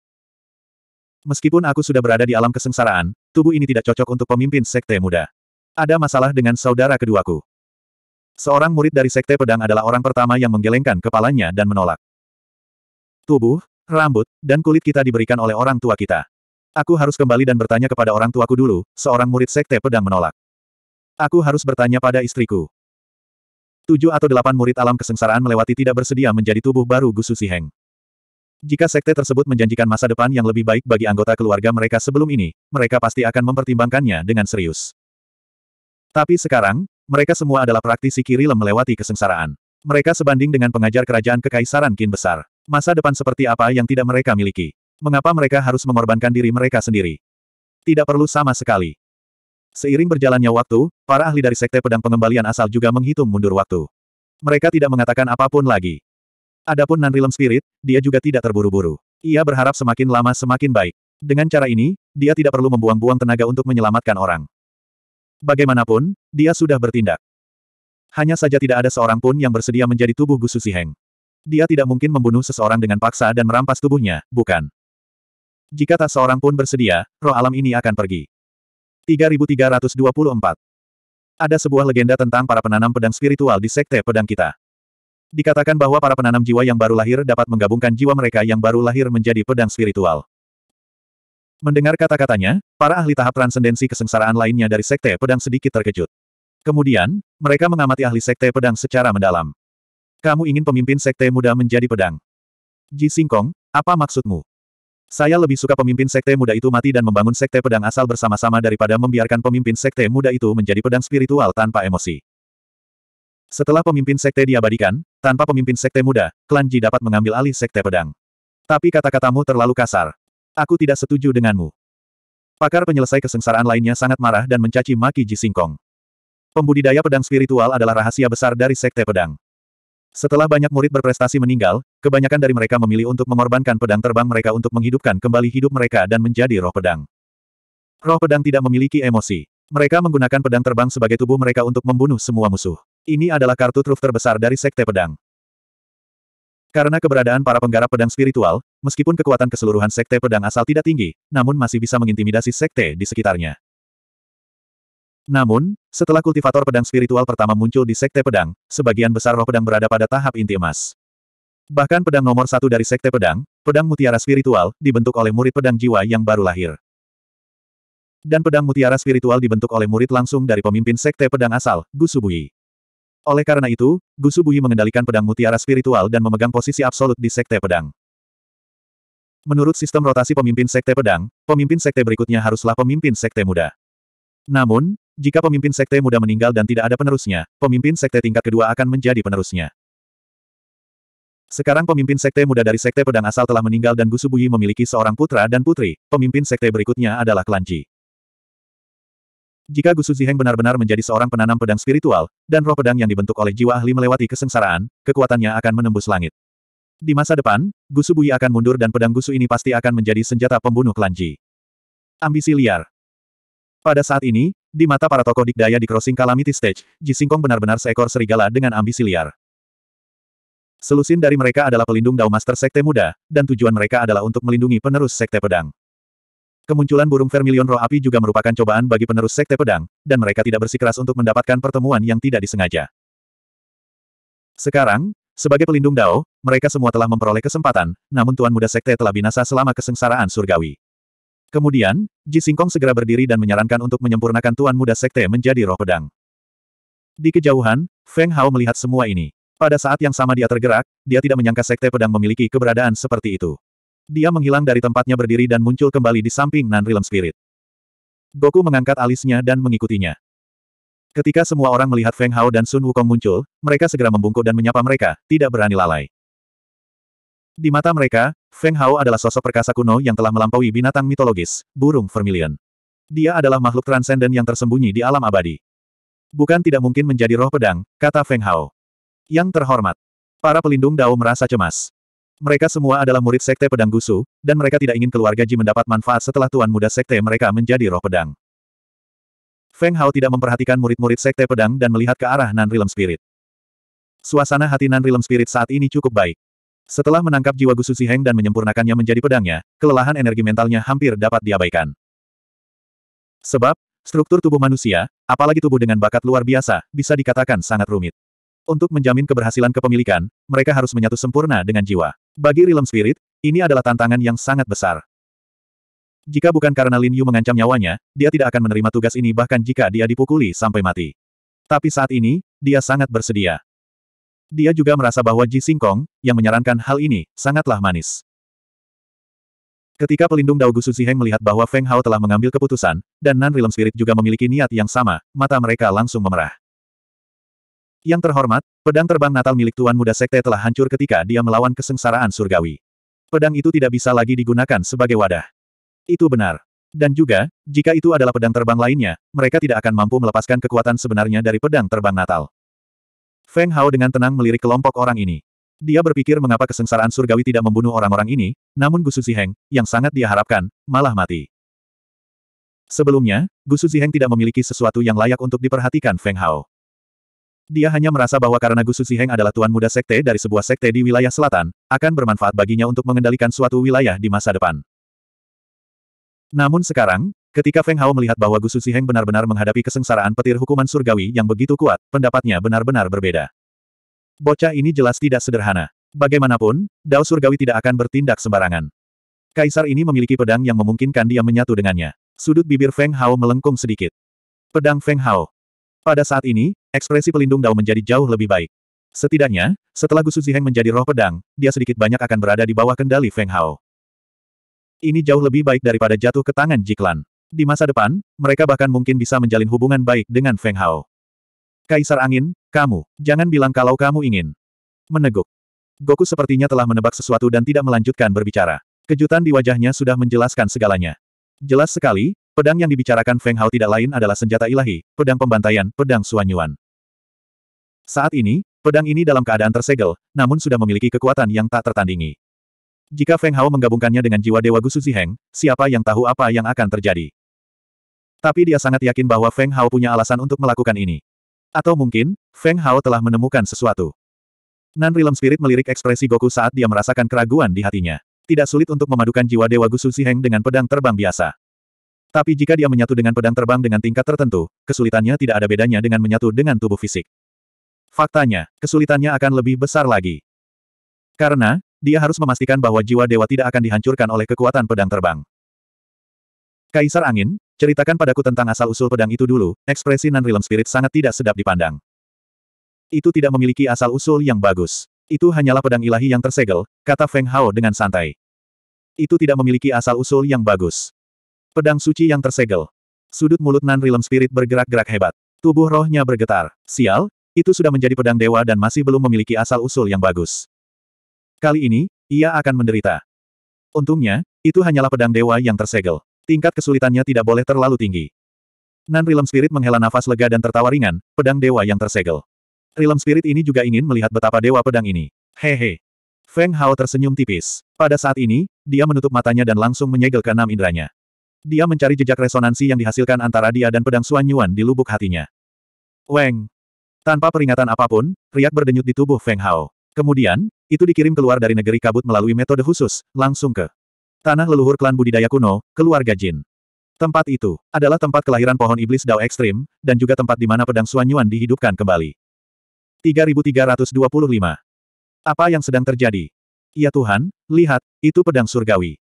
Meskipun aku sudah berada di alam kesengsaraan, tubuh ini tidak cocok untuk pemimpin sekte muda. Ada masalah dengan saudara keduaku. Seorang murid dari sekte pedang adalah orang pertama yang menggelengkan kepalanya dan menolak. Tubuh, rambut, dan kulit kita diberikan oleh orang tua kita. Aku harus kembali dan bertanya kepada orang tuaku dulu, seorang murid sekte pedang menolak. Aku harus bertanya pada istriku. Tujuh atau delapan murid alam kesengsaraan melewati tidak bersedia menjadi tubuh baru Gusu Siheng. Jika sekte tersebut menjanjikan masa depan yang lebih baik bagi anggota keluarga mereka sebelum ini, mereka pasti akan mempertimbangkannya dengan serius. Tapi sekarang, mereka semua adalah praktisi kiri lem melewati kesengsaraan. Mereka sebanding dengan pengajar kerajaan kekaisaran Kin Besar. Masa depan seperti apa yang tidak mereka miliki? Mengapa mereka harus mengorbankan diri mereka sendiri? Tidak perlu sama sekali. Seiring berjalannya waktu, para ahli dari Sekte Pedang Pengembalian asal juga menghitung mundur waktu. Mereka tidak mengatakan apapun lagi. Adapun Nanrilem Spirit, dia juga tidak terburu-buru. Ia berharap semakin lama semakin baik. Dengan cara ini, dia tidak perlu membuang-buang tenaga untuk menyelamatkan orang. Bagaimanapun, dia sudah bertindak. Hanya saja tidak ada seorang pun yang bersedia menjadi tubuh Gusu Siheng. Dia tidak mungkin membunuh seseorang dengan paksa dan merampas tubuhnya, bukan? Jika tak seorang pun bersedia, roh alam ini akan pergi. 3324. Ada sebuah legenda tentang para penanam pedang spiritual di Sekte Pedang kita. Dikatakan bahwa para penanam jiwa yang baru lahir dapat menggabungkan jiwa mereka yang baru lahir menjadi pedang spiritual. Mendengar kata-katanya, para ahli tahap transendensi kesengsaraan lainnya dari Sekte Pedang sedikit terkejut. Kemudian, mereka mengamati ahli Sekte Pedang secara mendalam. Kamu ingin pemimpin Sekte Muda menjadi pedang? Ji Singkong, apa maksudmu? Saya lebih suka pemimpin sekte muda itu mati dan membangun sekte pedang asal bersama-sama daripada membiarkan pemimpin sekte muda itu menjadi pedang spiritual tanpa emosi. Setelah pemimpin sekte diabadikan, tanpa pemimpin sekte muda, klan Ji dapat mengambil alih sekte pedang. Tapi kata-katamu terlalu kasar. Aku tidak setuju denganmu. Pakar penyelesai kesengsaraan lainnya sangat marah dan mencaci maki Ji Singkong. Pembudidaya pedang spiritual adalah rahasia besar dari sekte pedang. Setelah banyak murid berprestasi meninggal, kebanyakan dari mereka memilih untuk mengorbankan pedang terbang mereka untuk menghidupkan kembali hidup mereka dan menjadi roh pedang. Roh pedang tidak memiliki emosi. Mereka menggunakan pedang terbang sebagai tubuh mereka untuk membunuh semua musuh. Ini adalah kartu truf terbesar dari Sekte Pedang. Karena keberadaan para penggarap pedang spiritual, meskipun kekuatan keseluruhan Sekte Pedang asal tidak tinggi, namun masih bisa mengintimidasi Sekte di sekitarnya. Namun, setelah kultivator pedang spiritual pertama muncul di Sekte Pedang, sebagian besar roh pedang berada pada tahap inti emas. Bahkan pedang nomor satu dari Sekte Pedang, pedang mutiara spiritual, dibentuk oleh murid pedang jiwa yang baru lahir. Dan pedang mutiara spiritual dibentuk oleh murid langsung dari pemimpin Sekte Pedang asal, Gusubui. Oleh karena itu, Gusubui mengendalikan pedang mutiara spiritual dan memegang posisi absolut di Sekte Pedang. Menurut sistem rotasi pemimpin sekte pedang, pemimpin sekte berikutnya haruslah pemimpin sekte muda. Namun, jika pemimpin sekte muda meninggal dan tidak ada penerusnya, pemimpin sekte tingkat kedua akan menjadi penerusnya. Sekarang pemimpin sekte muda dari sekte pedang asal telah meninggal dan Gusubuyi memiliki seorang putra dan putri, pemimpin sekte berikutnya adalah Kelanji. Jika Gusu Ziheng benar-benar menjadi seorang penanam pedang spiritual, dan roh pedang yang dibentuk oleh jiwa ahli melewati kesengsaraan, kekuatannya akan menembus langit. Di masa depan, Gusu Bui akan mundur dan pedang Gusu ini pasti akan menjadi senjata pembunuh Kelanji. Ambisi liar. Pada saat ini, di mata para tokoh dikdaya di crossing Calamity Stage, Ji Singkong benar-benar seekor serigala dengan ambisi liar. Selusin dari mereka adalah pelindung Dao Master Sekte Muda, dan tujuan mereka adalah untuk melindungi penerus Sekte Pedang. Kemunculan burung vermilion roh api juga merupakan cobaan bagi penerus Sekte Pedang, dan mereka tidak bersikeras untuk mendapatkan pertemuan yang tidak disengaja. Sekarang, sebagai pelindung Dao, mereka semua telah memperoleh kesempatan, namun Tuan Muda Sekte telah binasa selama kesengsaraan surgawi. Kemudian, Ji Singkong segera berdiri dan menyarankan untuk menyempurnakan tuan muda sekte menjadi roh pedang. Di kejauhan, Feng Hao melihat semua ini. Pada saat yang sama dia tergerak, dia tidak menyangka sekte pedang memiliki keberadaan seperti itu. Dia menghilang dari tempatnya berdiri dan muncul kembali di samping Nan Realm Spirit. Goku mengangkat alisnya dan mengikutinya. Ketika semua orang melihat Feng Hao dan Sun Wukong muncul, mereka segera membungkuk dan menyapa mereka, tidak berani lalai. Di mata mereka, Feng Hao adalah sosok perkasa kuno yang telah melampaui binatang mitologis, burung vermilion. Dia adalah makhluk transenden yang tersembunyi di alam abadi. Bukan tidak mungkin menjadi roh pedang, kata Feng Hao. Yang terhormat. Para pelindung Dao merasa cemas. Mereka semua adalah murid sekte pedang gusu, dan mereka tidak ingin keluarga Ji mendapat manfaat setelah tuan muda sekte mereka menjadi roh pedang. Feng Hao tidak memperhatikan murid-murid sekte pedang dan melihat ke arah Nan Rilem Spirit. Suasana hati Nan Rilem Spirit saat ini cukup baik. Setelah menangkap jiwa Gusu Ziheng dan menyempurnakannya menjadi pedangnya, kelelahan energi mentalnya hampir dapat diabaikan. Sebab, struktur tubuh manusia, apalagi tubuh dengan bakat luar biasa, bisa dikatakan sangat rumit. Untuk menjamin keberhasilan kepemilikan, mereka harus menyatu sempurna dengan jiwa. Bagi Realm Spirit, ini adalah tantangan yang sangat besar. Jika bukan karena Lin Yu mengancam nyawanya, dia tidak akan menerima tugas ini bahkan jika dia dipukuli sampai mati. Tapi saat ini, dia sangat bersedia. Dia juga merasa bahwa Ji Singkong, yang menyarankan hal ini, sangatlah manis. Ketika pelindung Daugu Suziheng melihat bahwa Feng Hao telah mengambil keputusan, dan Nan Realm Spirit juga memiliki niat yang sama, mata mereka langsung memerah. Yang terhormat, pedang terbang Natal milik Tuan Muda Sekte telah hancur ketika dia melawan kesengsaraan surgawi. Pedang itu tidak bisa lagi digunakan sebagai wadah. Itu benar. Dan juga, jika itu adalah pedang terbang lainnya, mereka tidak akan mampu melepaskan kekuatan sebenarnya dari pedang terbang Natal. Feng Hao dengan tenang melirik kelompok orang ini. Dia berpikir mengapa kesengsaraan surgawi tidak membunuh orang-orang ini, namun Gusu Ziheng, yang sangat dia harapkan, malah mati. Sebelumnya, Gusu Ziheng tidak memiliki sesuatu yang layak untuk diperhatikan Feng Hao. Dia hanya merasa bahwa karena Gusu Ziheng adalah tuan muda sekte dari sebuah sekte di wilayah selatan, akan bermanfaat baginya untuk mengendalikan suatu wilayah di masa depan. Namun sekarang, Ketika Feng Hao melihat bahwa Gusu Siheng benar-benar menghadapi kesengsaraan petir hukuman surgawi yang begitu kuat, pendapatnya benar-benar berbeda. Bocah ini jelas tidak sederhana. Bagaimanapun, Dao Surgawi tidak akan bertindak sembarangan. Kaisar ini memiliki pedang yang memungkinkan dia menyatu dengannya. Sudut bibir Feng Hao melengkung sedikit. Pedang Feng Hao. Pada saat ini, ekspresi pelindung Dao menjadi jauh lebih baik. Setidaknya, setelah Gusu Ziheng menjadi roh pedang, dia sedikit banyak akan berada di bawah kendali Feng Hao. Ini jauh lebih baik daripada jatuh ke tangan Jiklan. Di masa depan, mereka bahkan mungkin bisa menjalin hubungan baik dengan Feng Hao. Kaisar Angin, kamu, jangan bilang kalau kamu ingin. Meneguk. Goku sepertinya telah menebak sesuatu dan tidak melanjutkan berbicara. Kejutan di wajahnya sudah menjelaskan segalanya. Jelas sekali, pedang yang dibicarakan Feng Hao tidak lain adalah senjata ilahi, pedang pembantaian, pedang Suanyuan. Saat ini, pedang ini dalam keadaan tersegel, namun sudah memiliki kekuatan yang tak tertandingi. Jika Feng Hao menggabungkannya dengan jiwa Dewa Gusu Ziheng, siapa yang tahu apa yang akan terjadi? Tapi dia sangat yakin bahwa Feng Hao punya alasan untuk melakukan ini. Atau mungkin, Feng Hao telah menemukan sesuatu. Nan Rilem Spirit melirik ekspresi Goku saat dia merasakan keraguan di hatinya. Tidak sulit untuk memadukan jiwa Dewa Gusu Siheng dengan pedang terbang biasa. Tapi jika dia menyatu dengan pedang terbang dengan tingkat tertentu, kesulitannya tidak ada bedanya dengan menyatu dengan tubuh fisik. Faktanya, kesulitannya akan lebih besar lagi. Karena, dia harus memastikan bahwa jiwa dewa tidak akan dihancurkan oleh kekuatan pedang terbang. Kaisar Angin, ceritakan padaku tentang asal-usul pedang itu dulu, ekspresi Nan realm spirit sangat tidak sedap dipandang. Itu tidak memiliki asal-usul yang bagus. Itu hanyalah pedang ilahi yang tersegel, kata Feng Hao dengan santai. Itu tidak memiliki asal-usul yang bagus. Pedang suci yang tersegel. Sudut mulut Nan realm spirit bergerak-gerak hebat. Tubuh rohnya bergetar. Sial, itu sudah menjadi pedang dewa dan masih belum memiliki asal-usul yang bagus. Kali ini, ia akan menderita. Untungnya, itu hanyalah pedang dewa yang tersegel tingkat kesulitannya tidak boleh terlalu tinggi. Nan Rilem Spirit menghela nafas lega dan tertawa ringan, pedang dewa yang tersegel. Rilem Spirit ini juga ingin melihat betapa dewa pedang ini. Hehe. Feng Hao tersenyum tipis. Pada saat ini, dia menutup matanya dan langsung menyegel keenam indranya. Dia mencari jejak resonansi yang dihasilkan antara dia dan pedang Suan Yuan di lubuk hatinya. Weng. Tanpa peringatan apapun, riak berdenyut di tubuh Feng Hao. Kemudian, itu dikirim keluar dari negeri kabut melalui metode khusus, langsung ke Tanah leluhur klan budidaya kuno, keluarga Jin. Tempat itu adalah tempat kelahiran pohon iblis Dao Ekstrim, dan juga tempat di mana pedang Suanyuan dihidupkan kembali. 3325. Apa yang sedang terjadi? Ya Tuhan, lihat, itu pedang surgawi.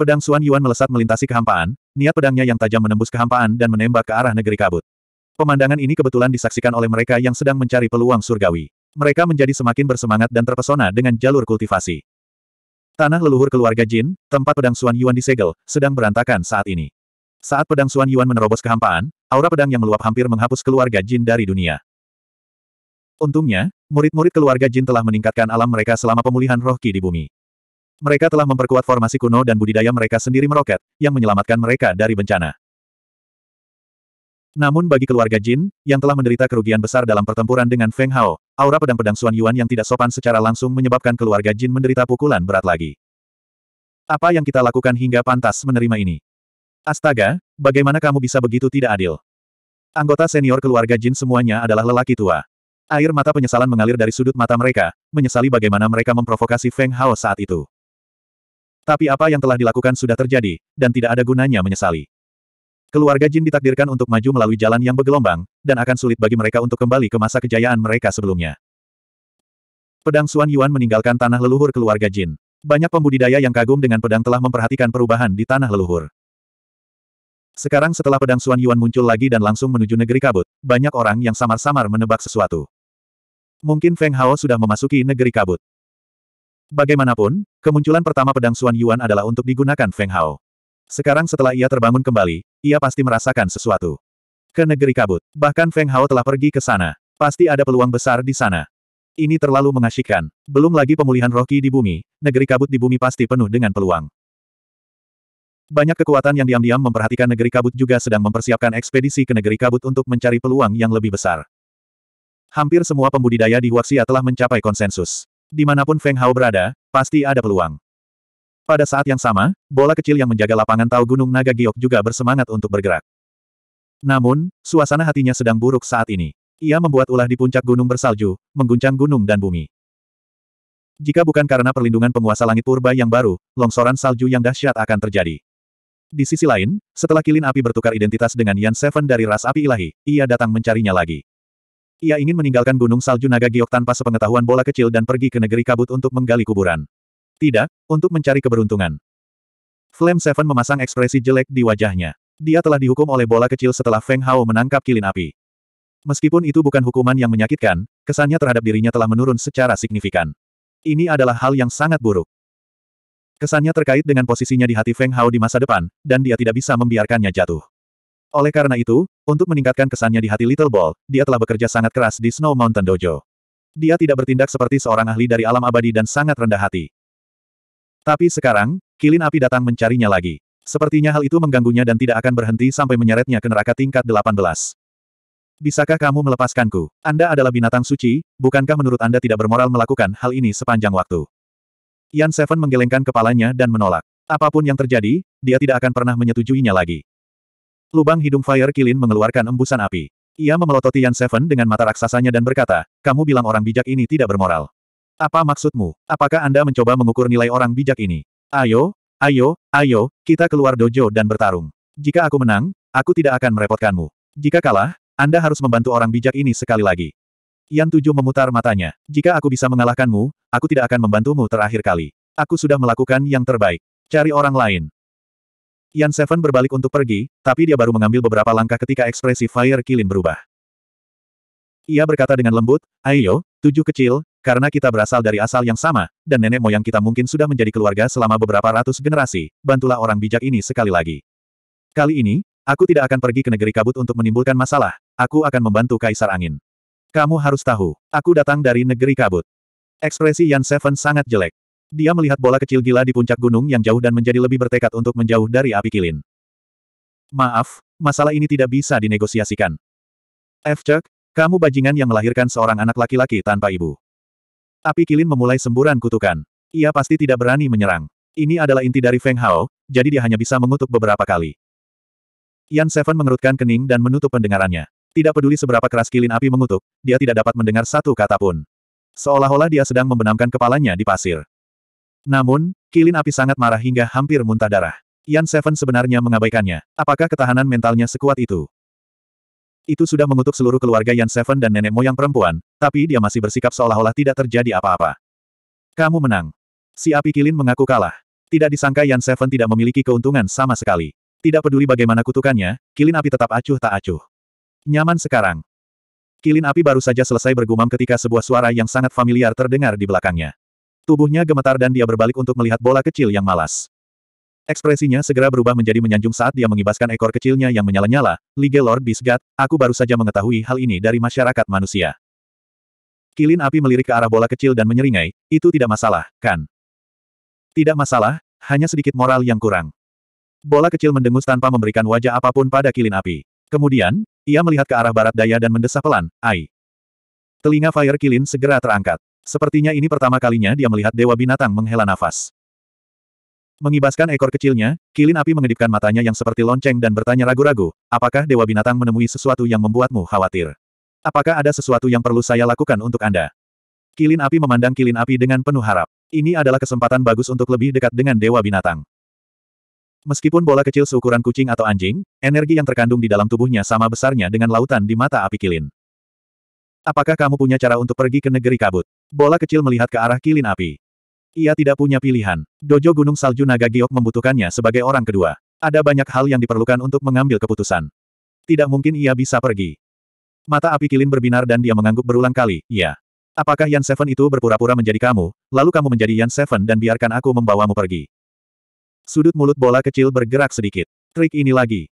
Pedang Suan Yuan melesat melintasi kehampaan, niat pedangnya yang tajam menembus kehampaan dan menembak ke arah negeri kabut. Pemandangan ini kebetulan disaksikan oleh mereka yang sedang mencari peluang surgawi. Mereka menjadi semakin bersemangat dan terpesona dengan jalur kultivasi. Tanah leluhur keluarga Jin, tempat pedang Suan Yuan disegel, sedang berantakan saat ini. Saat pedang Suan Yuan menerobos kehampaan, aura pedang yang meluap hampir menghapus keluarga Jin dari dunia. Untungnya, murid-murid keluarga Jin telah meningkatkan alam mereka selama pemulihan roh ki di bumi. Mereka telah memperkuat formasi kuno dan budidaya mereka sendiri meroket, yang menyelamatkan mereka dari bencana. Namun bagi keluarga Jin, yang telah menderita kerugian besar dalam pertempuran dengan Feng Hao, aura pedang-pedang Xuan Yuan yang tidak sopan secara langsung menyebabkan keluarga Jin menderita pukulan berat lagi. Apa yang kita lakukan hingga pantas menerima ini? Astaga, bagaimana kamu bisa begitu tidak adil? Anggota senior keluarga Jin semuanya adalah lelaki tua. Air mata penyesalan mengalir dari sudut mata mereka, menyesali bagaimana mereka memprovokasi Feng Hao saat itu. Tapi apa yang telah dilakukan sudah terjadi, dan tidak ada gunanya menyesali. Keluarga Jin ditakdirkan untuk maju melalui jalan yang bergelombang, dan akan sulit bagi mereka untuk kembali ke masa kejayaan mereka sebelumnya. Pedang Suan Yuan meninggalkan tanah leluhur keluarga Jin. Banyak pembudidaya yang kagum dengan pedang telah memperhatikan perubahan di tanah leluhur. Sekarang setelah pedang Suan Yuan muncul lagi dan langsung menuju negeri kabut, banyak orang yang samar-samar menebak sesuatu. Mungkin Feng Hao sudah memasuki negeri kabut. Bagaimanapun, kemunculan pertama pedang Suan Yuan adalah untuk digunakan Feng Hao. Sekarang setelah ia terbangun kembali, ia pasti merasakan sesuatu. Ke negeri kabut. Bahkan Feng Hao telah pergi ke sana. Pasti ada peluang besar di sana. Ini terlalu mengasyikkan. Belum lagi pemulihan Rocky di bumi, negeri kabut di bumi pasti penuh dengan peluang. Banyak kekuatan yang diam-diam memperhatikan negeri kabut juga sedang mempersiapkan ekspedisi ke negeri kabut untuk mencari peluang yang lebih besar. Hampir semua pembudidaya di Huaxia telah mencapai konsensus. Dimanapun Feng Hao berada, pasti ada peluang. Pada saat yang sama, bola kecil yang menjaga lapangan tahu Gunung Naga Giok juga bersemangat untuk bergerak. Namun, suasana hatinya sedang buruk saat ini. Ia membuat ulah di puncak gunung bersalju, mengguncang gunung dan bumi. Jika bukan karena perlindungan penguasa langit purba yang baru, longsoran salju yang dahsyat akan terjadi. Di sisi lain, setelah kilin api bertukar identitas dengan Yan Seven dari ras api ilahi, ia datang mencarinya lagi. Ia ingin meninggalkan gunung salju naga giok tanpa sepengetahuan bola kecil dan pergi ke negeri kabut untuk menggali kuburan. Tidak, untuk mencari keberuntungan. Flame Seven memasang ekspresi jelek di wajahnya. Dia telah dihukum oleh bola kecil setelah Feng Hao menangkap kilin api. Meskipun itu bukan hukuman yang menyakitkan, kesannya terhadap dirinya telah menurun secara signifikan. Ini adalah hal yang sangat buruk. Kesannya terkait dengan posisinya di hati Feng Hao di masa depan, dan dia tidak bisa membiarkannya jatuh. Oleh karena itu, untuk meningkatkan kesannya di hati Little Ball, dia telah bekerja sangat keras di Snow Mountain Dojo. Dia tidak bertindak seperti seorang ahli dari alam abadi dan sangat rendah hati. Tapi sekarang, kilin api datang mencarinya lagi. Sepertinya hal itu mengganggunya dan tidak akan berhenti sampai menyeretnya ke neraka tingkat 18. Bisakah kamu melepaskanku? Anda adalah binatang suci, bukankah menurut Anda tidak bermoral melakukan hal ini sepanjang waktu? Yan Seven menggelengkan kepalanya dan menolak. Apapun yang terjadi, dia tidak akan pernah menyetujuinya lagi. Lubang hidung Fire Kilin mengeluarkan embusan api. Ia memelototi Yan Seven dengan mata raksasanya dan berkata, kamu bilang orang bijak ini tidak bermoral. Apa maksudmu? Apakah Anda mencoba mengukur nilai orang bijak ini? Ayo, ayo, ayo, kita keluar dojo dan bertarung. Jika aku menang, aku tidak akan merepotkanmu. Jika kalah, Anda harus membantu orang bijak ini sekali lagi. Yan Tujuh memutar matanya. Jika aku bisa mengalahkanmu, aku tidak akan membantumu terakhir kali. Aku sudah melakukan yang terbaik. Cari orang lain. Yan Seven berbalik untuk pergi, tapi dia baru mengambil beberapa langkah ketika ekspresi Fire Kilin berubah. Ia berkata dengan lembut, Ayo, tujuh kecil, karena kita berasal dari asal yang sama, dan nenek moyang kita mungkin sudah menjadi keluarga selama beberapa ratus generasi, bantulah orang bijak ini sekali lagi. Kali ini, aku tidak akan pergi ke negeri kabut untuk menimbulkan masalah, aku akan membantu Kaisar Angin. Kamu harus tahu, aku datang dari negeri kabut. Ekspresi Yan Seven sangat jelek. Dia melihat bola kecil gila di puncak gunung yang jauh dan menjadi lebih bertekad untuk menjauh dari api kilin. Maaf, masalah ini tidak bisa dinegosiasikan. F. Chuck, kamu bajingan yang melahirkan seorang anak laki-laki tanpa ibu. Api Kilin memulai semburan kutukan. Ia pasti tidak berani menyerang. Ini adalah inti dari Feng Hao, jadi dia hanya bisa mengutuk beberapa kali. Yan Seven mengerutkan kening dan menutup pendengarannya. Tidak peduli seberapa keras kilin api mengutuk, dia tidak dapat mendengar satu kata pun. Seolah-olah dia sedang membenamkan kepalanya di pasir. Namun, kilin api sangat marah hingga hampir muntah darah. Yan Seven sebenarnya mengabaikannya. Apakah ketahanan mentalnya sekuat itu? Itu sudah mengutuk seluruh keluarga Yan Seven dan nenek moyang perempuan, tapi dia masih bersikap seolah-olah tidak terjadi apa-apa. Kamu menang. Si api kilin mengaku kalah. Tidak disangka Yan Seven tidak memiliki keuntungan sama sekali. Tidak peduli bagaimana kutukannya, kilin api tetap acuh tak acuh. Nyaman sekarang. Kilin api baru saja selesai bergumam ketika sebuah suara yang sangat familiar terdengar di belakangnya. Tubuhnya gemetar dan dia berbalik untuk melihat bola kecil yang malas. Ekspresinya segera berubah menjadi menyanjung saat dia mengibaskan ekor kecilnya yang menyala-nyala. Liga Lord Bisgat, aku baru saja mengetahui hal ini dari masyarakat manusia. Kilin api melirik ke arah bola kecil dan menyeringai, itu tidak masalah, kan? Tidak masalah, hanya sedikit moral yang kurang. Bola kecil mendengus tanpa memberikan wajah apapun pada kilin api. Kemudian, ia melihat ke arah barat daya dan mendesah pelan, ai. Telinga Fire Kilin segera terangkat. Sepertinya ini pertama kalinya dia melihat dewa binatang menghela nafas. Mengibaskan ekor kecilnya, kilin api mengedipkan matanya yang seperti lonceng dan bertanya ragu-ragu, apakah Dewa Binatang menemui sesuatu yang membuatmu khawatir? Apakah ada sesuatu yang perlu saya lakukan untuk Anda? Kilin api memandang kilin api dengan penuh harap. Ini adalah kesempatan bagus untuk lebih dekat dengan Dewa Binatang. Meskipun bola kecil seukuran kucing atau anjing, energi yang terkandung di dalam tubuhnya sama besarnya dengan lautan di mata api kilin. Apakah kamu punya cara untuk pergi ke negeri kabut? Bola kecil melihat ke arah kilin api. Ia tidak punya pilihan. Dojo Gunung Salju Naga Giok membutuhkannya sebagai orang kedua. Ada banyak hal yang diperlukan untuk mengambil keputusan. Tidak mungkin ia bisa pergi. Mata api kilin berbinar dan dia mengangguk berulang kali, ya. Apakah Yan Seven itu berpura-pura menjadi kamu, lalu kamu menjadi Yan Seven dan biarkan aku membawamu pergi? Sudut mulut bola kecil bergerak sedikit. Trik ini lagi.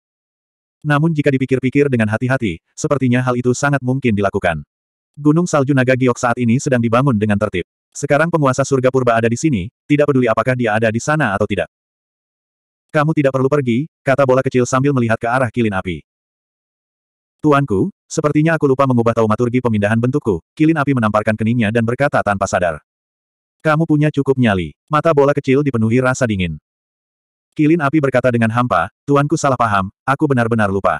Namun jika dipikir-pikir dengan hati-hati, sepertinya hal itu sangat mungkin dilakukan. Gunung Salju Naga Giok saat ini sedang dibangun dengan tertib. Sekarang penguasa surga purba ada di sini, tidak peduli apakah dia ada di sana atau tidak. Kamu tidak perlu pergi, kata bola kecil sambil melihat ke arah kilin api. Tuanku, sepertinya aku lupa mengubah taumaturgi pemindahan bentukku, kilin api menamparkan keningnya dan berkata tanpa sadar. Kamu punya cukup nyali. Mata bola kecil dipenuhi rasa dingin. Kilin api berkata dengan hampa, Tuanku salah paham, aku benar-benar lupa.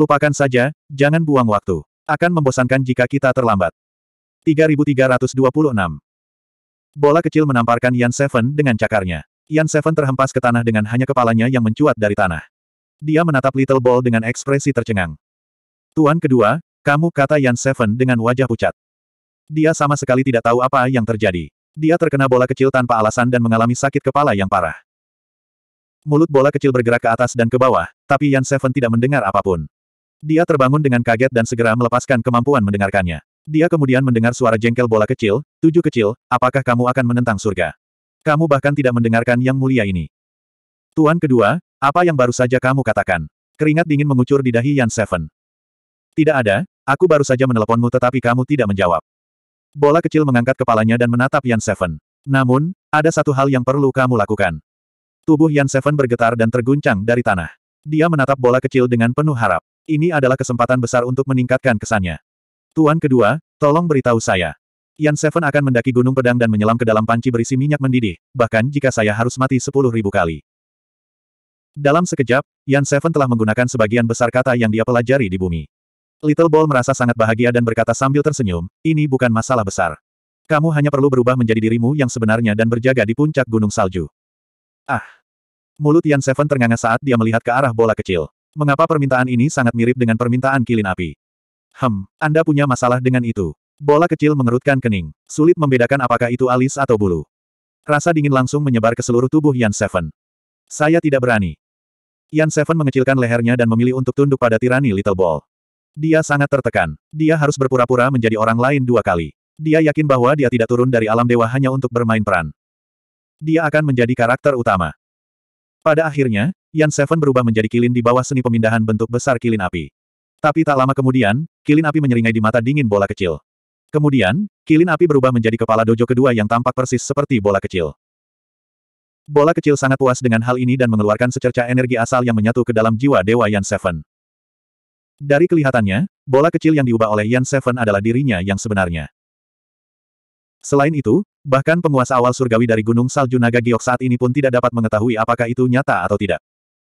Lupakan saja, jangan buang waktu. Akan membosankan jika kita terlambat. 3326. Bola kecil menamparkan Yan Seven dengan cakarnya. Yan Seven terhempas ke tanah dengan hanya kepalanya yang mencuat dari tanah. Dia menatap Little Ball dengan ekspresi tercengang. Tuan kedua, kamu kata Yan Seven dengan wajah pucat. Dia sama sekali tidak tahu apa yang terjadi. Dia terkena bola kecil tanpa alasan dan mengalami sakit kepala yang parah. Mulut bola kecil bergerak ke atas dan ke bawah, tapi Yan Seven tidak mendengar apapun. Dia terbangun dengan kaget dan segera melepaskan kemampuan mendengarkannya. Dia kemudian mendengar suara jengkel bola kecil, tujuh kecil, apakah kamu akan menentang surga? Kamu bahkan tidak mendengarkan yang mulia ini. Tuan kedua, apa yang baru saja kamu katakan? Keringat dingin mengucur di dahi Yan Seven. Tidak ada, aku baru saja meneleponmu tetapi kamu tidak menjawab. Bola kecil mengangkat kepalanya dan menatap Yan Seven. Namun, ada satu hal yang perlu kamu lakukan. Tubuh Yan Seven bergetar dan terguncang dari tanah. Dia menatap bola kecil dengan penuh harap. Ini adalah kesempatan besar untuk meningkatkan kesannya. Tuan kedua, tolong beritahu saya. Yan Seven akan mendaki gunung pedang dan menyelam ke dalam panci berisi minyak mendidih, bahkan jika saya harus mati sepuluh ribu kali. Dalam sekejap, Yan Seven telah menggunakan sebagian besar kata yang dia pelajari di bumi. Little Ball merasa sangat bahagia dan berkata sambil tersenyum, ini bukan masalah besar. Kamu hanya perlu berubah menjadi dirimu yang sebenarnya dan berjaga di puncak gunung salju. Ah! Mulut Yan Seven ternganga saat dia melihat ke arah bola kecil. Mengapa permintaan ini sangat mirip dengan permintaan kilin api? Hem, Anda punya masalah dengan itu. Bola kecil mengerutkan kening. Sulit membedakan apakah itu alis atau bulu. Rasa dingin langsung menyebar ke seluruh tubuh Yan Seven. Saya tidak berani. Yan Seven mengecilkan lehernya dan memilih untuk tunduk pada tirani Little Ball. Dia sangat tertekan. Dia harus berpura-pura menjadi orang lain dua kali. Dia yakin bahwa dia tidak turun dari alam dewa hanya untuk bermain peran. Dia akan menjadi karakter utama. Pada akhirnya, Yan Seven berubah menjadi kilin di bawah seni pemindahan bentuk besar kilin api. Tapi tak lama kemudian, kilin api menyeringai di mata dingin bola kecil. Kemudian, kilin api berubah menjadi kepala dojo kedua yang tampak persis seperti bola kecil. Bola kecil sangat puas dengan hal ini dan mengeluarkan secerca energi asal yang menyatu ke dalam jiwa Dewa Yan Seven. Dari kelihatannya, bola kecil yang diubah oleh Yan Seven adalah dirinya yang sebenarnya. Selain itu, bahkan penguasa awal surgawi dari Gunung Salju Naga Giok saat ini pun tidak dapat mengetahui apakah itu nyata atau tidak.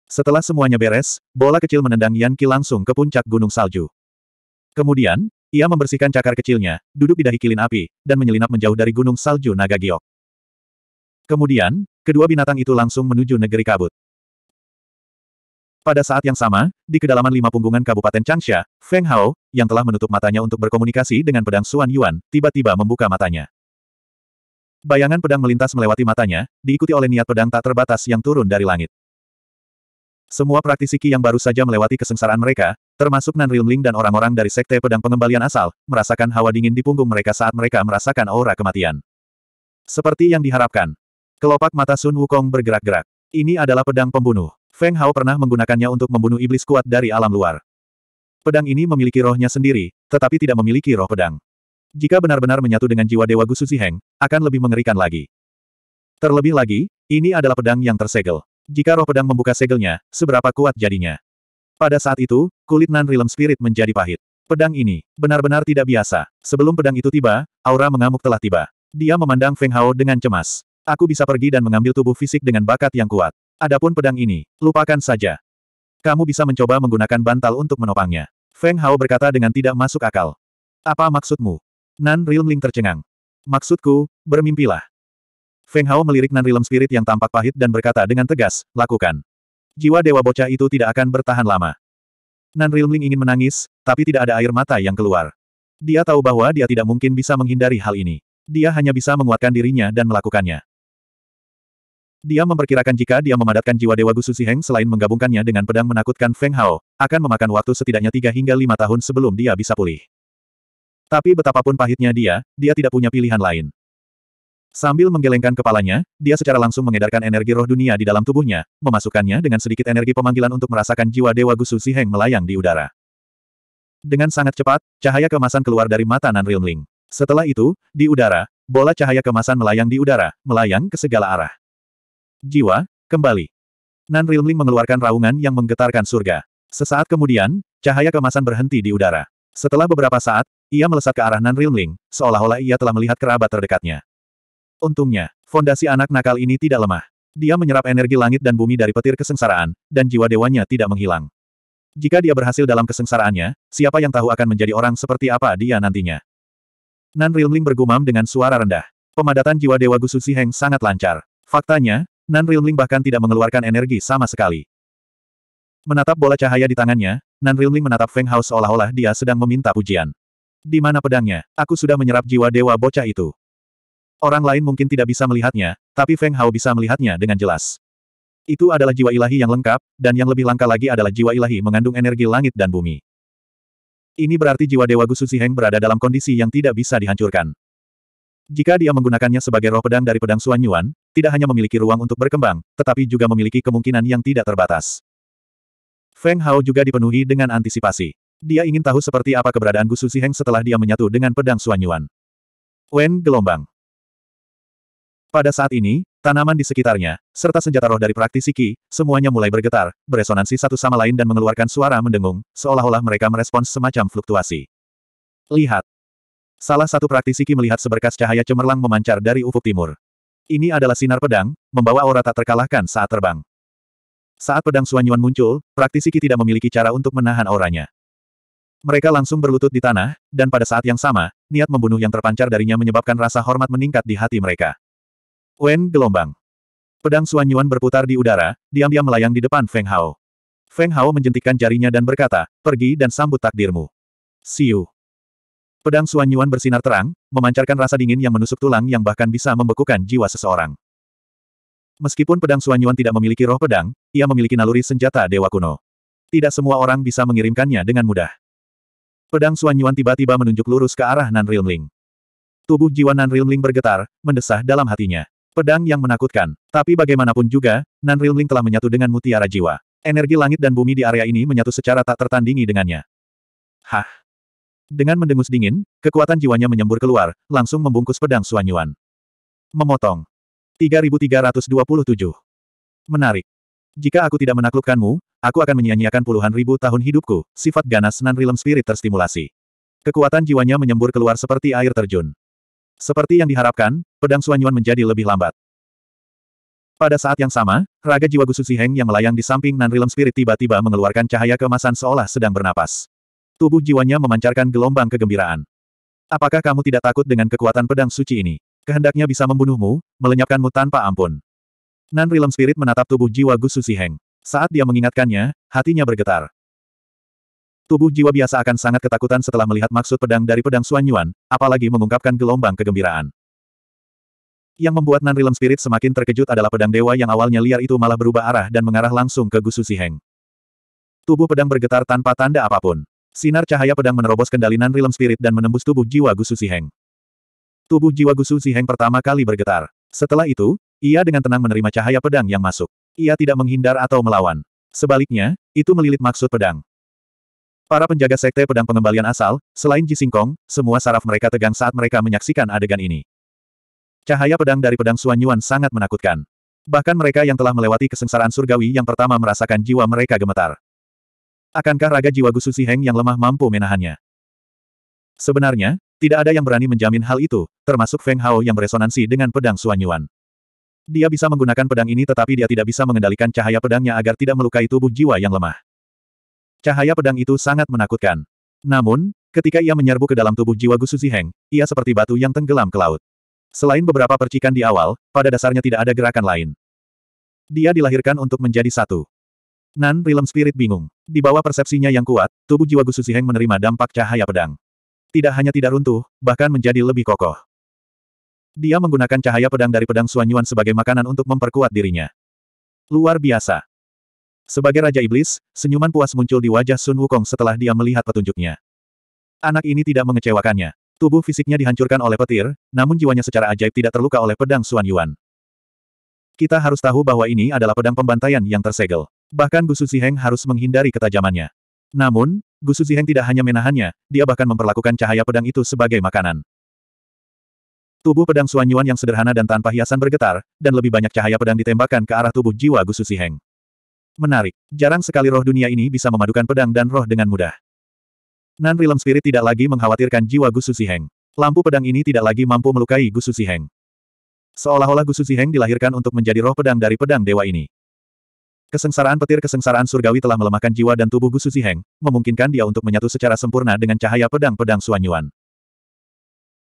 Setelah semuanya beres, bola kecil menendang Yan Qi langsung ke puncak gunung salju. Kemudian, ia membersihkan cakar kecilnya, duduk di dahi kilin api, dan menyelinap menjauh dari gunung salju naga giok. Kemudian, kedua binatang itu langsung menuju negeri kabut. Pada saat yang sama, di kedalaman lima punggungan Kabupaten Changsha, Feng Hao, yang telah menutup matanya untuk berkomunikasi dengan pedang Xuan Yuan, tiba-tiba membuka matanya. Bayangan pedang melintas melewati matanya, diikuti oleh niat pedang tak terbatas yang turun dari langit. Semua praktisi Qi yang baru saja melewati kesengsaraan mereka, termasuk Nan Rilmling dan orang-orang dari Sekte Pedang Pengembalian asal, merasakan hawa dingin di punggung mereka saat mereka merasakan aura kematian. Seperti yang diharapkan. Kelopak mata Sun Wukong bergerak-gerak. Ini adalah pedang pembunuh. Feng Hao pernah menggunakannya untuk membunuh iblis kuat dari alam luar. Pedang ini memiliki rohnya sendiri, tetapi tidak memiliki roh pedang. Jika benar-benar menyatu dengan jiwa Dewa Gusu Heng, akan lebih mengerikan lagi. Terlebih lagi, ini adalah pedang yang tersegel. Jika roh pedang membuka segelnya, seberapa kuat jadinya? Pada saat itu, kulit Nan Realm Spirit menjadi pahit. Pedang ini, benar-benar tidak biasa. Sebelum pedang itu tiba, aura mengamuk telah tiba. Dia memandang Feng Hao dengan cemas. Aku bisa pergi dan mengambil tubuh fisik dengan bakat yang kuat. Adapun pedang ini, lupakan saja. Kamu bisa mencoba menggunakan bantal untuk menopangnya. Feng Hao berkata dengan tidak masuk akal. Apa maksudmu? Nan Realmling tercengang. Maksudku, bermimpilah. Feng Hao melirik Nan Rilem Spirit yang tampak pahit dan berkata dengan tegas, lakukan. Jiwa dewa bocah itu tidak akan bertahan lama. Nan Rilmling ingin menangis, tapi tidak ada air mata yang keluar. Dia tahu bahwa dia tidak mungkin bisa menghindari hal ini. Dia hanya bisa menguatkan dirinya dan melakukannya. Dia memperkirakan jika dia memadatkan jiwa Dewa Gusu Heng selain menggabungkannya dengan pedang menakutkan Feng Hao, akan memakan waktu setidaknya tiga hingga lima tahun sebelum dia bisa pulih. Tapi betapapun pahitnya dia, dia tidak punya pilihan lain. Sambil menggelengkan kepalanya, dia secara langsung mengedarkan energi roh dunia di dalam tubuhnya, memasukkannya dengan sedikit energi pemanggilan untuk merasakan jiwa Dewa Gusu Siheng melayang di udara. Dengan sangat cepat, cahaya kemasan keluar dari mata Nan Ling. Setelah itu, di udara, bola cahaya kemasan melayang di udara, melayang ke segala arah. Jiwa, kembali. Nan Ling mengeluarkan raungan yang menggetarkan surga. Sesaat kemudian, cahaya kemasan berhenti di udara. Setelah beberapa saat, ia melesat ke arah Nan Ling, seolah-olah ia telah melihat kerabat terdekatnya. Untungnya, fondasi anak nakal ini tidak lemah. Dia menyerap energi langit dan bumi dari petir kesengsaraan, dan jiwa dewanya tidak menghilang. Jika dia berhasil dalam kesengsaraannya, siapa yang tahu akan menjadi orang seperti apa dia nantinya. Nan Rilmling bergumam dengan suara rendah. Pemadatan jiwa Dewa Gusu Heng sangat lancar. Faktanya, Nan Rilmling bahkan tidak mengeluarkan energi sama sekali. Menatap bola cahaya di tangannya, Nan Rilmling menatap Feng Hao seolah-olah dia sedang meminta pujian. Di mana pedangnya? Aku sudah menyerap jiwa Dewa Bocah itu. Orang lain mungkin tidak bisa melihatnya, tapi Feng Hao bisa melihatnya dengan jelas. Itu adalah jiwa ilahi yang lengkap, dan yang lebih langka lagi adalah jiwa ilahi mengandung energi langit dan bumi. Ini berarti jiwa Dewa Gusu Ziheng berada dalam kondisi yang tidak bisa dihancurkan. Jika dia menggunakannya sebagai roh pedang dari pedang Suan Yuan, tidak hanya memiliki ruang untuk berkembang, tetapi juga memiliki kemungkinan yang tidak terbatas. Feng Hao juga dipenuhi dengan antisipasi. Dia ingin tahu seperti apa keberadaan Gusu Ziheng setelah dia menyatu dengan pedang Suan Yuan. Wen gelombang. Pada saat ini, tanaman di sekitarnya, serta senjata roh dari praktisi ki semuanya mulai bergetar, beresonansi satu sama lain dan mengeluarkan suara mendengung, seolah-olah mereka merespons semacam fluktuasi. Lihat. Salah satu praktisi ki melihat seberkas cahaya cemerlang memancar dari ufuk timur. Ini adalah sinar pedang, membawa aura tak terkalahkan saat terbang. Saat pedang Suanyuan muncul, praktisi ki tidak memiliki cara untuk menahan auranya. Mereka langsung berlutut di tanah, dan pada saat yang sama, niat membunuh yang terpancar darinya menyebabkan rasa hormat meningkat di hati mereka. Wen gelombang. Pedang Suanyuan berputar di udara, diam-diam melayang di depan Feng Hao. Feng Hao menjentikkan jarinya dan berkata, pergi dan sambut takdirmu. Siu. Pedang Suanyuan bersinar terang, memancarkan rasa dingin yang menusuk tulang yang bahkan bisa membekukan jiwa seseorang. Meskipun pedang Suanyuan tidak memiliki roh pedang, ia memiliki naluri senjata dewa kuno. Tidak semua orang bisa mengirimkannya dengan mudah. Pedang Suanyuan tiba-tiba menunjuk lurus ke arah Nan Rilmling. Tubuh jiwa Nan Rilmling bergetar, mendesah dalam hatinya. Pedang yang menakutkan. Tapi bagaimanapun juga, Nan Rilling telah menyatu dengan mutiara jiwa. Energi langit dan bumi di area ini menyatu secara tak tertandingi dengannya. Hah? Dengan mendengus dingin, kekuatan jiwanya menyembur keluar, langsung membungkus pedang Suanyuan. Memotong. 3327. Menarik. Jika aku tidak menaklukkanmu, aku akan menyia-nyiakan puluhan ribu tahun hidupku, sifat ganas Nan Realm Spirit terstimulasi. Kekuatan jiwanya menyembur keluar seperti air terjun. Seperti yang diharapkan, pedang Suanyuan menjadi lebih lambat. Pada saat yang sama, raga jiwa Gusu Ziheng yang melayang di samping Nan Realm Spirit tiba-tiba mengeluarkan cahaya kemasan seolah sedang bernapas. Tubuh jiwanya memancarkan gelombang kegembiraan. Apakah kamu tidak takut dengan kekuatan pedang suci ini? Kehendaknya bisa membunuhmu, melenyapkanmu tanpa ampun. Nan Realm Spirit menatap tubuh jiwa Gusu Ziheng. Saat dia mengingatkannya, hatinya bergetar. Tubuh jiwa biasa akan sangat ketakutan setelah melihat maksud pedang dari pedang Suanyuan, apalagi mengungkapkan gelombang kegembiraan. Yang membuat Nan Rilem Spirit semakin terkejut adalah pedang dewa yang awalnya liar itu malah berubah arah dan mengarah langsung ke Gusu Siheng. Tubuh pedang bergetar tanpa tanda apapun. Sinar cahaya pedang menerobos kendali Nan Rilem Spirit dan menembus tubuh jiwa Gusu Siheng. Tubuh jiwa Gusu Siheng pertama kali bergetar. Setelah itu, ia dengan tenang menerima cahaya pedang yang masuk. Ia tidak menghindar atau melawan. Sebaliknya, itu melilit maksud pedang. Para penjaga sekte pedang pengembalian asal, selain Ji Singkong, semua saraf mereka tegang saat mereka menyaksikan adegan ini. Cahaya pedang dari pedang Suan Yuan sangat menakutkan. Bahkan mereka yang telah melewati kesengsaraan surgawi yang pertama merasakan jiwa mereka gemetar. Akankah raga jiwa Gusu Heng yang lemah mampu menahannya? Sebenarnya, tidak ada yang berani menjamin hal itu, termasuk Feng Hao yang beresonansi dengan pedang Suan Yuan. Dia bisa menggunakan pedang ini tetapi dia tidak bisa mengendalikan cahaya pedangnya agar tidak melukai tubuh jiwa yang lemah. Cahaya pedang itu sangat menakutkan. Namun, ketika ia menyerbu ke dalam tubuh jiwa Gusu Ziheng, ia seperti batu yang tenggelam ke laut. Selain beberapa percikan di awal, pada dasarnya tidak ada gerakan lain. Dia dilahirkan untuk menjadi satu. Nan Rilem Spirit bingung. Di bawah persepsinya yang kuat, tubuh jiwa Gusu Ziheng menerima dampak cahaya pedang. Tidak hanya tidak runtuh, bahkan menjadi lebih kokoh. Dia menggunakan cahaya pedang dari pedang Suanyuan sebagai makanan untuk memperkuat dirinya. Luar biasa. Sebagai Raja Iblis, senyuman puas muncul di wajah Sun Wukong setelah dia melihat petunjuknya. Anak ini tidak mengecewakannya. Tubuh fisiknya dihancurkan oleh petir, namun jiwanya secara ajaib tidak terluka oleh pedang Xuan Yuan. Kita harus tahu bahwa ini adalah pedang pembantaian yang tersegel. Bahkan Gusu Ziheng harus menghindari ketajamannya. Namun, Gusu Ziheng tidak hanya menahannya, dia bahkan memperlakukan cahaya pedang itu sebagai makanan. Tubuh pedang Xuan Yuan yang sederhana dan tanpa hiasan bergetar, dan lebih banyak cahaya pedang ditembakkan ke arah tubuh jiwa Gusu Siheng. Menarik. Jarang sekali roh dunia ini bisa memadukan pedang dan roh dengan mudah. Nan Rilem Spirit tidak lagi mengkhawatirkan jiwa Gusu Siheng. Lampu pedang ini tidak lagi mampu melukai Gusu Siheng. Seolah-olah Gusu Siheng dilahirkan untuk menjadi roh pedang dari pedang dewa ini. Kesengsaraan petir kesengsaraan surgawi telah melemahkan jiwa dan tubuh Gusu Siheng, memungkinkan dia untuk menyatu secara sempurna dengan cahaya pedang-pedang Suanyuan.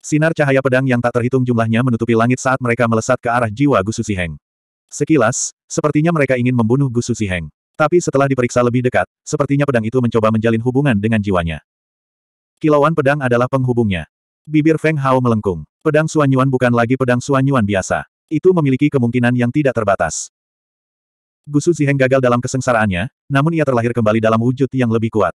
Sinar cahaya pedang yang tak terhitung jumlahnya menutupi langit saat mereka melesat ke arah jiwa Gusu Siheng. Sekilas, sepertinya mereka ingin membunuh Gu Susiheng. Tapi setelah diperiksa lebih dekat, sepertinya pedang itu mencoba menjalin hubungan dengan jiwanya. Kilauan pedang adalah penghubungnya. Bibir Feng Hao melengkung. Pedang Suanyuan bukan lagi pedang Suanyuan biasa. Itu memiliki kemungkinan yang tidak terbatas. Gusu Ziheng gagal dalam kesengsaraannya, namun ia terlahir kembali dalam wujud yang lebih kuat.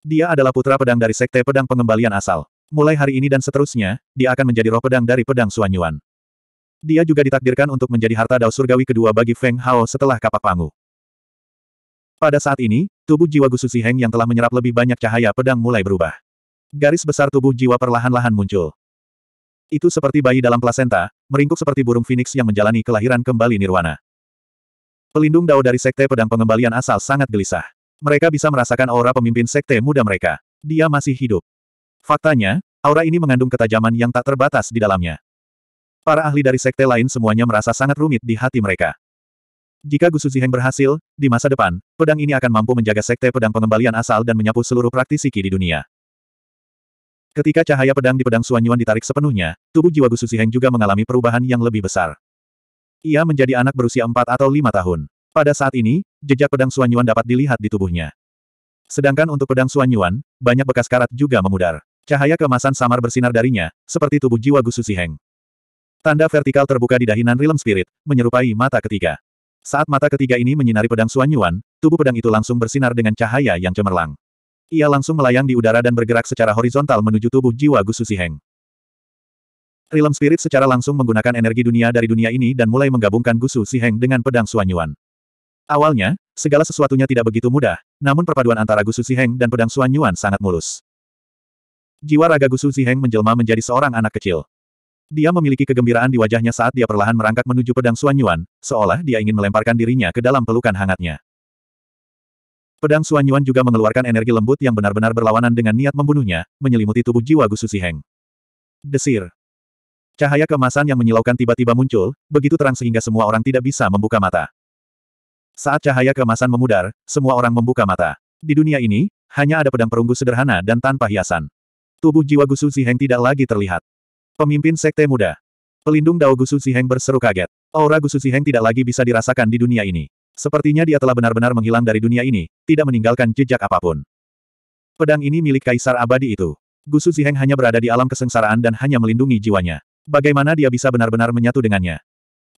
Dia adalah putra pedang dari Sekte Pedang Pengembalian Asal. Mulai hari ini dan seterusnya, dia akan menjadi roh pedang dari pedang Suanyuan. Dia juga ditakdirkan untuk menjadi harta dao surgawi kedua bagi Feng Hao setelah kapak pangu. Pada saat ini, tubuh jiwa Gusu Heng yang telah menyerap lebih banyak cahaya pedang mulai berubah. Garis besar tubuh jiwa perlahan-lahan muncul. Itu seperti bayi dalam plasenta, meringkuk seperti burung phoenix yang menjalani kelahiran kembali nirwana. Pelindung dao dari sekte pedang pengembalian asal sangat gelisah. Mereka bisa merasakan aura pemimpin sekte muda mereka. Dia masih hidup. Faktanya, aura ini mengandung ketajaman yang tak terbatas di dalamnya. Para ahli dari sekte lain semuanya merasa sangat rumit di hati mereka. Jika Gusu Ziheng berhasil, di masa depan, pedang ini akan mampu menjaga sekte pedang pengembalian asal dan menyapu seluruh praktisi di dunia. Ketika cahaya pedang di pedang Suanyuan ditarik sepenuhnya, tubuh jiwa Gusu Ziheng juga mengalami perubahan yang lebih besar. Ia menjadi anak berusia 4 atau 5 tahun. Pada saat ini, jejak pedang Suanyuan dapat dilihat di tubuhnya. Sedangkan untuk pedang Suanyuan, banyak bekas karat juga memudar. Cahaya keemasan samar bersinar darinya, seperti tubuh jiwa Gusu Ziheng. Tanda vertikal terbuka di dahinan Realm Spirit, menyerupai mata ketiga. Saat mata ketiga ini menyinari pedang Suanyuan, tubuh pedang itu langsung bersinar dengan cahaya yang cemerlang. Ia langsung melayang di udara dan bergerak secara horizontal menuju tubuh jiwa Gusu Siheng. Realm Spirit secara langsung menggunakan energi dunia dari dunia ini dan mulai menggabungkan Gusu Siheng dengan pedang Suanyuan. Awalnya, segala sesuatunya tidak begitu mudah, namun perpaduan antara Gusu Siheng dan pedang Suanyuan sangat mulus. Jiwa raga Gusu Siheng menjelma menjadi seorang anak kecil. Dia memiliki kegembiraan di wajahnya saat dia perlahan merangkak menuju pedang Xuan Yuan, seolah dia ingin melemparkan dirinya ke dalam pelukan hangatnya. Pedang Xuan Yuan juga mengeluarkan energi lembut yang benar-benar berlawanan dengan niat membunuhnya, menyelimuti tubuh jiwa Gusu Heng. Desir. Cahaya kemasan yang menyilaukan tiba-tiba muncul, begitu terang sehingga semua orang tidak bisa membuka mata. Saat cahaya kemasan memudar, semua orang membuka mata. Di dunia ini, hanya ada pedang perunggu sederhana dan tanpa hiasan. Tubuh jiwa Gusu Heng tidak lagi terlihat. Pemimpin Sekte Muda. Pelindung Dao Gusu Ziheng berseru kaget. Aura Gusu Ziheng tidak lagi bisa dirasakan di dunia ini. Sepertinya dia telah benar-benar menghilang dari dunia ini, tidak meninggalkan jejak apapun. Pedang ini milik Kaisar Abadi itu. Gusu Ziheng hanya berada di alam kesengsaraan dan hanya melindungi jiwanya. Bagaimana dia bisa benar-benar menyatu dengannya?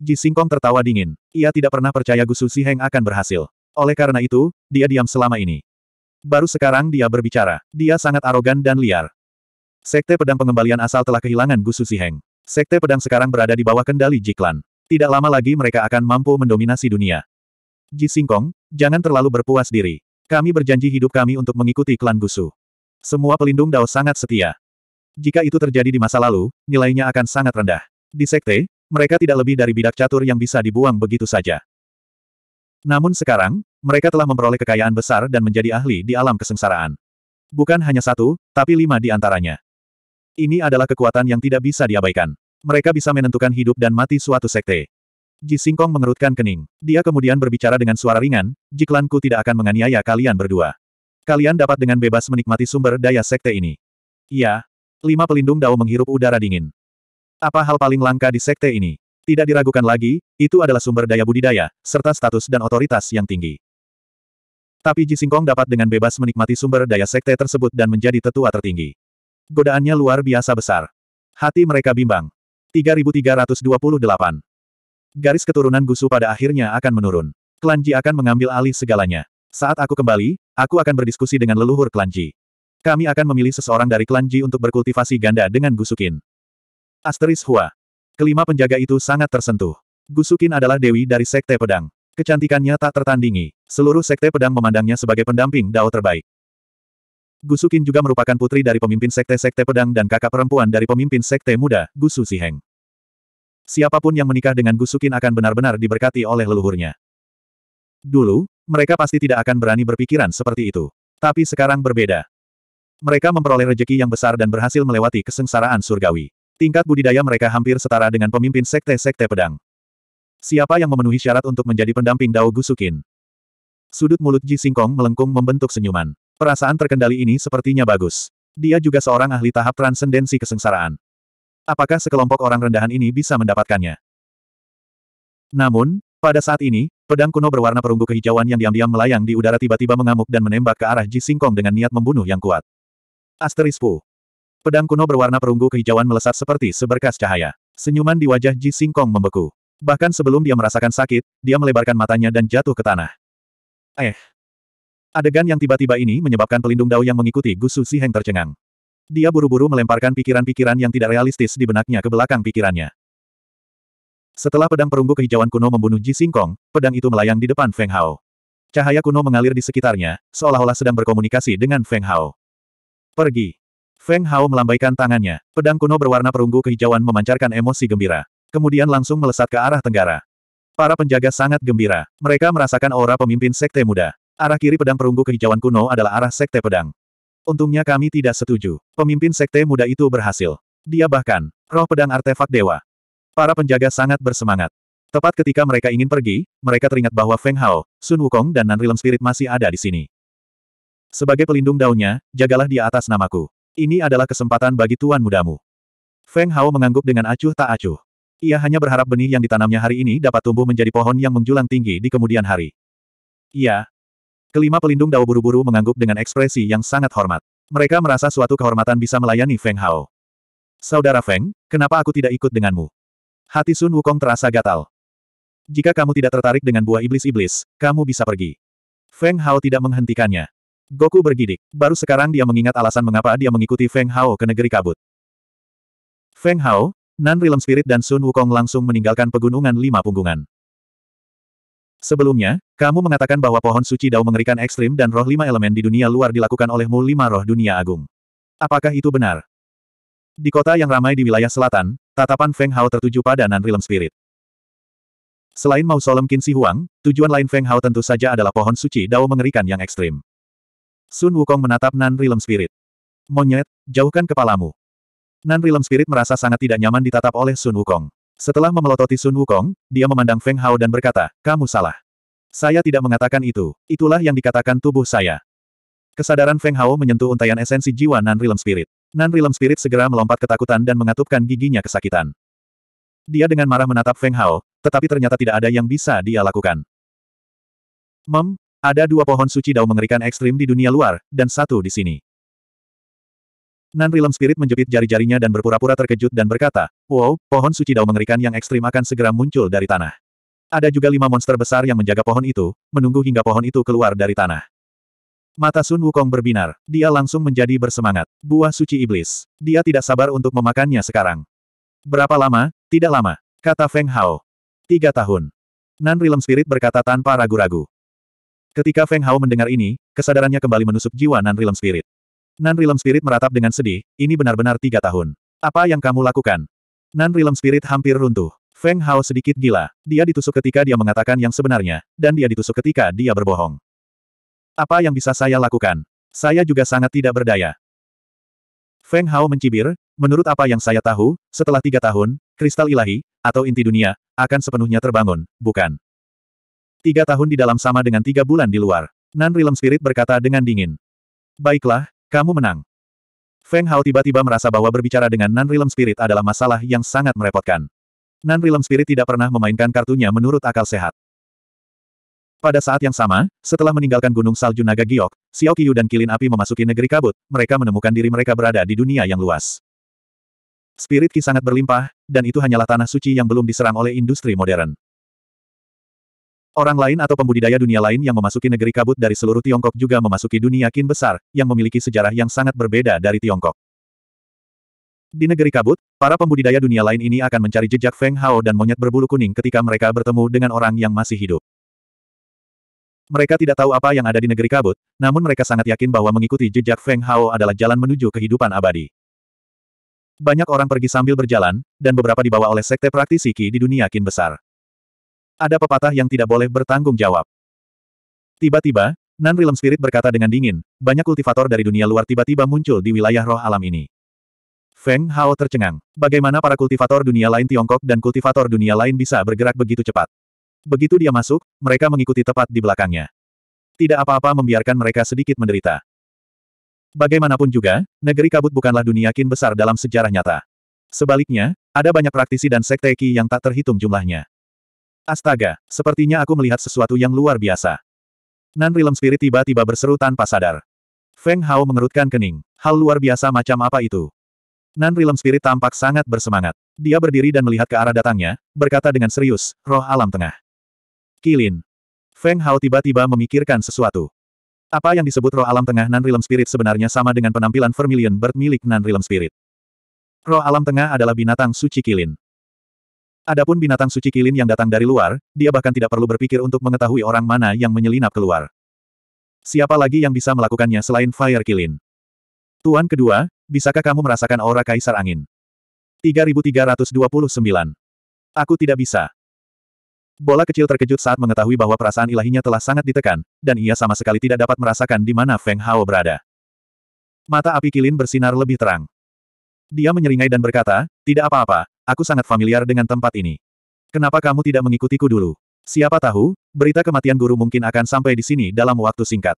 Ji Singkong tertawa dingin. Ia tidak pernah percaya Gusu Ziheng akan berhasil. Oleh karena itu, dia diam selama ini. Baru sekarang dia berbicara. Dia sangat arogan dan liar. Sekte pedang pengembalian asal telah kehilangan Gusu Siheng. Sekte pedang sekarang berada di bawah kendali Jiklan. Tidak lama lagi mereka akan mampu mendominasi dunia. Ji Singkong, jangan terlalu berpuas diri. Kami berjanji hidup kami untuk mengikuti klan Gusu. Semua pelindung Dao sangat setia. Jika itu terjadi di masa lalu, nilainya akan sangat rendah. Di sekte, mereka tidak lebih dari bidak catur yang bisa dibuang begitu saja. Namun sekarang, mereka telah memperoleh kekayaan besar dan menjadi ahli di alam kesengsaraan. Bukan hanya satu, tapi lima di antaranya. Ini adalah kekuatan yang tidak bisa diabaikan. Mereka bisa menentukan hidup dan mati suatu sekte. Ji Singkong mengerutkan kening. Dia kemudian berbicara dengan suara ringan, jiklanku tidak akan menganiaya kalian berdua. Kalian dapat dengan bebas menikmati sumber daya sekte ini. Ya, Lima pelindung dao menghirup udara dingin. Apa hal paling langka di sekte ini? Tidak diragukan lagi, itu adalah sumber daya budidaya, serta status dan otoritas yang tinggi. Tapi Ji Singkong dapat dengan bebas menikmati sumber daya sekte tersebut dan menjadi tetua tertinggi. Godaannya luar biasa besar. Hati mereka bimbang. 3328. Garis keturunan Gusu pada akhirnya akan menurun. Klan akan mengambil alih segalanya. Saat aku kembali, aku akan berdiskusi dengan leluhur Klan Kami akan memilih seseorang dari Klan untuk berkultivasi ganda dengan Gusukin. Asteris Hua. Kelima penjaga itu sangat tersentuh. Gusukin adalah dewi dari Sekte Pedang. Kecantikannya tak tertandingi. Seluruh Sekte Pedang memandangnya sebagai pendamping Dao terbaik. Gusukin juga merupakan putri dari pemimpin sekte-sekte pedang dan kakak perempuan dari pemimpin sekte muda, Gusu Siheng. Siapapun yang menikah dengan Gusukin akan benar-benar diberkati oleh leluhurnya. Dulu, mereka pasti tidak akan berani berpikiran seperti itu. Tapi sekarang berbeda. Mereka memperoleh rejeki yang besar dan berhasil melewati kesengsaraan surgawi. Tingkat budidaya mereka hampir setara dengan pemimpin sekte-sekte pedang. Siapa yang memenuhi syarat untuk menjadi pendamping Dao Gusukin? Sudut mulut Ji Singkong melengkung membentuk senyuman. Perasaan terkendali ini sepertinya bagus. Dia juga seorang ahli tahap transendensi kesengsaraan. Apakah sekelompok orang rendahan ini bisa mendapatkannya? Namun, pada saat ini, pedang kuno berwarna perunggu kehijauan yang diam-diam melayang di udara tiba-tiba mengamuk dan menembak ke arah Ji Singkong dengan niat membunuh yang kuat. Asterispu. Pedang kuno berwarna perunggu kehijauan melesat seperti seberkas cahaya. Senyuman di wajah Ji Singkong membeku. Bahkan sebelum dia merasakan sakit, dia melebarkan matanya dan jatuh ke tanah. Eh, Adegan yang tiba-tiba ini menyebabkan pelindung dao yang mengikuti Gusu Siheng Heng tercengang. Dia buru-buru melemparkan pikiran-pikiran yang tidak realistis di benaknya ke belakang pikirannya. Setelah pedang perunggu kehijauan kuno membunuh Ji Singkong, pedang itu melayang di depan Feng Hao. Cahaya kuno mengalir di sekitarnya, seolah-olah sedang berkomunikasi dengan Feng Hao. Pergi. Feng Hao melambaikan tangannya, pedang kuno berwarna perunggu kehijauan memancarkan emosi gembira. Kemudian langsung melesat ke arah tenggara. Para penjaga sangat gembira. Mereka merasakan aura pemimpin sekte muda. Arah kiri pedang perunggu kehijauan kuno adalah arah sekte pedang. Untungnya kami tidak setuju. Pemimpin sekte muda itu berhasil. Dia bahkan, roh pedang artefak dewa. Para penjaga sangat bersemangat. Tepat ketika mereka ingin pergi, mereka teringat bahwa Feng Hao, Sun Wukong dan Nan Rilem Spirit masih ada di sini. Sebagai pelindung daunnya, jagalah dia atas namaku. Ini adalah kesempatan bagi tuan mudamu. Feng Hao mengangguk dengan acuh tak acuh. Ia hanya berharap benih yang ditanamnya hari ini dapat tumbuh menjadi pohon yang menjulang tinggi di kemudian hari. Iya. Kelima pelindung Dao buru-buru mengangguk dengan ekspresi yang sangat hormat. Mereka merasa suatu kehormatan bisa melayani Feng Hao. Saudara Feng, kenapa aku tidak ikut denganmu? Hati Sun Wukong terasa gatal. Jika kamu tidak tertarik dengan buah iblis-iblis, kamu bisa pergi. Feng Hao tidak menghentikannya. Goku bergidik. Baru sekarang dia mengingat alasan mengapa dia mengikuti Feng Hao ke negeri kabut. Feng Hao, Nan Realm Spirit dan Sun Wukong langsung meninggalkan pegunungan lima punggungan. Sebelumnya, kamu mengatakan bahwa pohon suci Dao mengerikan ekstrim dan roh lima elemen di dunia luar dilakukan olehmu lima roh dunia agung. Apakah itu benar? Di kota yang ramai di wilayah selatan, tatapan Feng Hao tertuju pada Nan Rilem Spirit. Selain solem Qin Shi Huang, tujuan lain Feng Hao tentu saja adalah pohon suci Dao mengerikan yang ekstrim. Sun Wukong menatap Nan Rilem Spirit. Monyet, jauhkan kepalamu. Nan Rilem Spirit merasa sangat tidak nyaman ditatap oleh Sun Wukong. Setelah memelototi Sun Wukong, dia memandang Feng Hao dan berkata, kamu salah. Saya tidak mengatakan itu, itulah yang dikatakan tubuh saya. Kesadaran Feng Hao menyentuh untaian esensi jiwa Nan realm Spirit. Nan realm Spirit segera melompat ketakutan dan mengatupkan giginya kesakitan. Dia dengan marah menatap Feng Hao, tetapi ternyata tidak ada yang bisa dia lakukan. Mem, ada dua pohon suci dao mengerikan ekstrim di dunia luar, dan satu di sini. Nan Rilem Spirit menjepit jari-jarinya dan berpura-pura terkejut dan berkata, Wow, pohon suci dao mengerikan yang ekstrim akan segera muncul dari tanah. Ada juga lima monster besar yang menjaga pohon itu, menunggu hingga pohon itu keluar dari tanah. Mata Sun Wukong berbinar. Dia langsung menjadi bersemangat. Buah suci iblis. Dia tidak sabar untuk memakannya sekarang. Berapa lama? Tidak lama. Kata Feng Hao. Tiga tahun. Nan Rilem Spirit berkata tanpa ragu-ragu. Ketika Feng Hao mendengar ini, kesadarannya kembali menusuk jiwa Nan Rilem Spirit. Nan Realm Spirit meratap dengan sedih, ini benar-benar tiga tahun. Apa yang kamu lakukan? Nan Realm Spirit hampir runtuh. Feng Hao sedikit gila. Dia ditusuk ketika dia mengatakan yang sebenarnya, dan dia ditusuk ketika dia berbohong. Apa yang bisa saya lakukan? Saya juga sangat tidak berdaya. Feng Hao mencibir, menurut apa yang saya tahu, setelah tiga tahun, kristal ilahi, atau inti dunia, akan sepenuhnya terbangun, bukan? Tiga tahun di dalam sama dengan tiga bulan di luar. Nan Realm Spirit berkata dengan dingin. Baiklah, kamu menang. Feng Hao tiba-tiba merasa bahwa berbicara dengan Nan-Realm Spirit adalah masalah yang sangat merepotkan. Nan-Realm Spirit tidak pernah memainkan kartunya menurut akal sehat. Pada saat yang sama, setelah meninggalkan Gunung Salju Naga Giok, Xiao Qiyu dan Kilin Api memasuki negeri kabut, mereka menemukan diri mereka berada di dunia yang luas. Spirit Ki sangat berlimpah, dan itu hanyalah tanah suci yang belum diserang oleh industri modern. Orang lain atau pembudidaya dunia lain yang memasuki negeri kabut dari seluruh Tiongkok juga memasuki dunia kin besar, yang memiliki sejarah yang sangat berbeda dari Tiongkok. Di negeri kabut, para pembudidaya dunia lain ini akan mencari jejak Feng Hao dan monyet berbulu kuning ketika mereka bertemu dengan orang yang masih hidup. Mereka tidak tahu apa yang ada di negeri kabut, namun mereka sangat yakin bahwa mengikuti jejak Feng Hao adalah jalan menuju kehidupan abadi. Banyak orang pergi sambil berjalan, dan beberapa dibawa oleh sekte praktisi Qi di dunia kin besar. Ada pepatah yang tidak boleh bertanggung jawab. Tiba-tiba, Nan Realm Spirit berkata dengan dingin, banyak kultivator dari dunia luar tiba-tiba muncul di wilayah roh alam ini. Feng Hao tercengang. Bagaimana para kultivator dunia lain Tiongkok dan kultivator dunia lain bisa bergerak begitu cepat? Begitu dia masuk, mereka mengikuti tepat di belakangnya. Tidak apa-apa membiarkan mereka sedikit menderita. Bagaimanapun juga, negeri kabut bukanlah dunia kin besar dalam sejarah nyata. Sebaliknya, ada banyak praktisi dan sekteki yang tak terhitung jumlahnya. Astaga, sepertinya aku melihat sesuatu yang luar biasa. Nan Realm Spirit tiba-tiba berseru tanpa sadar. Feng Hao mengerutkan kening. Hal luar biasa macam apa itu? Nan Realm Spirit tampak sangat bersemangat. Dia berdiri dan melihat ke arah datangnya, berkata dengan serius, roh alam tengah. Kilin. Feng Hao tiba-tiba memikirkan sesuatu. Apa yang disebut roh alam tengah Nan Realm Spirit sebenarnya sama dengan penampilan Vermilion Bird milik Nan Realm Spirit. Roh alam tengah adalah binatang suci kilin. Adapun binatang suci kilin yang datang dari luar, dia bahkan tidak perlu berpikir untuk mengetahui orang mana yang menyelinap keluar. Siapa lagi yang bisa melakukannya selain Fire Kilin? Tuan kedua, bisakah kamu merasakan aura Kaisar Angin? 3329. Aku tidak bisa. Bola kecil terkejut saat mengetahui bahwa perasaan ilahinya telah sangat ditekan, dan ia sama sekali tidak dapat merasakan di mana Feng Hao berada. Mata api Kilin bersinar lebih terang. Dia menyeringai dan berkata, tidak apa-apa, Aku sangat familiar dengan tempat ini. Kenapa kamu tidak mengikutiku dulu? Siapa tahu, berita kematian guru mungkin akan sampai di sini dalam waktu singkat.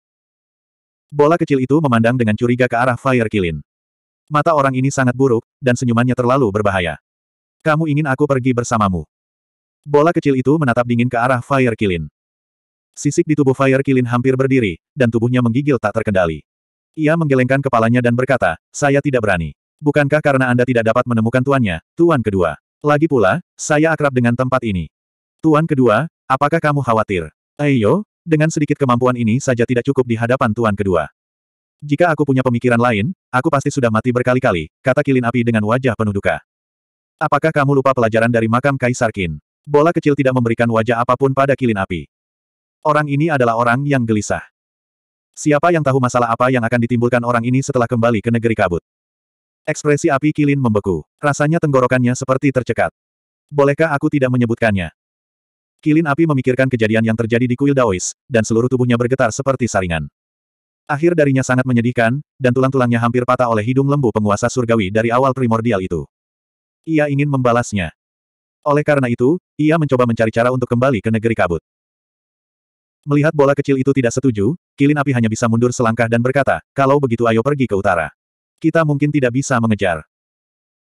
Bola kecil itu memandang dengan curiga ke arah Fire Kilin. Mata orang ini sangat buruk, dan senyumannya terlalu berbahaya. Kamu ingin aku pergi bersamamu. Bola kecil itu menatap dingin ke arah Fire Kilin. Sisik di tubuh Fire Kilin hampir berdiri, dan tubuhnya menggigil tak terkendali. Ia menggelengkan kepalanya dan berkata, saya tidak berani. Bukankah karena Anda tidak dapat menemukan tuannya, tuan kedua? Lagi pula, saya akrab dengan tempat ini. Tuan kedua, apakah kamu khawatir? Ayo, dengan sedikit kemampuan ini saja tidak cukup di hadapan tuan kedua. Jika aku punya pemikiran lain, aku pasti sudah mati berkali-kali, kata kilin api dengan wajah penuh duka. Apakah kamu lupa pelajaran dari makam Kaisar Qin? Bola kecil tidak memberikan wajah apapun pada kilin api. Orang ini adalah orang yang gelisah. Siapa yang tahu masalah apa yang akan ditimbulkan orang ini setelah kembali ke negeri kabut? Ekspresi api kilin membeku. Rasanya tenggorokannya seperti tercekat. Bolehkah aku tidak menyebutkannya? Kilin api memikirkan kejadian yang terjadi di kuil Daois, dan seluruh tubuhnya bergetar seperti saringan. Akhir darinya sangat menyedihkan, dan tulang-tulangnya hampir patah oleh hidung lembu penguasa surgawi dari awal primordial itu. Ia ingin membalasnya. Oleh karena itu, ia mencoba mencari cara untuk kembali ke negeri kabut. Melihat bola kecil itu tidak setuju, kilin api hanya bisa mundur selangkah dan berkata, kalau begitu ayo pergi ke utara. Kita mungkin tidak bisa mengejar.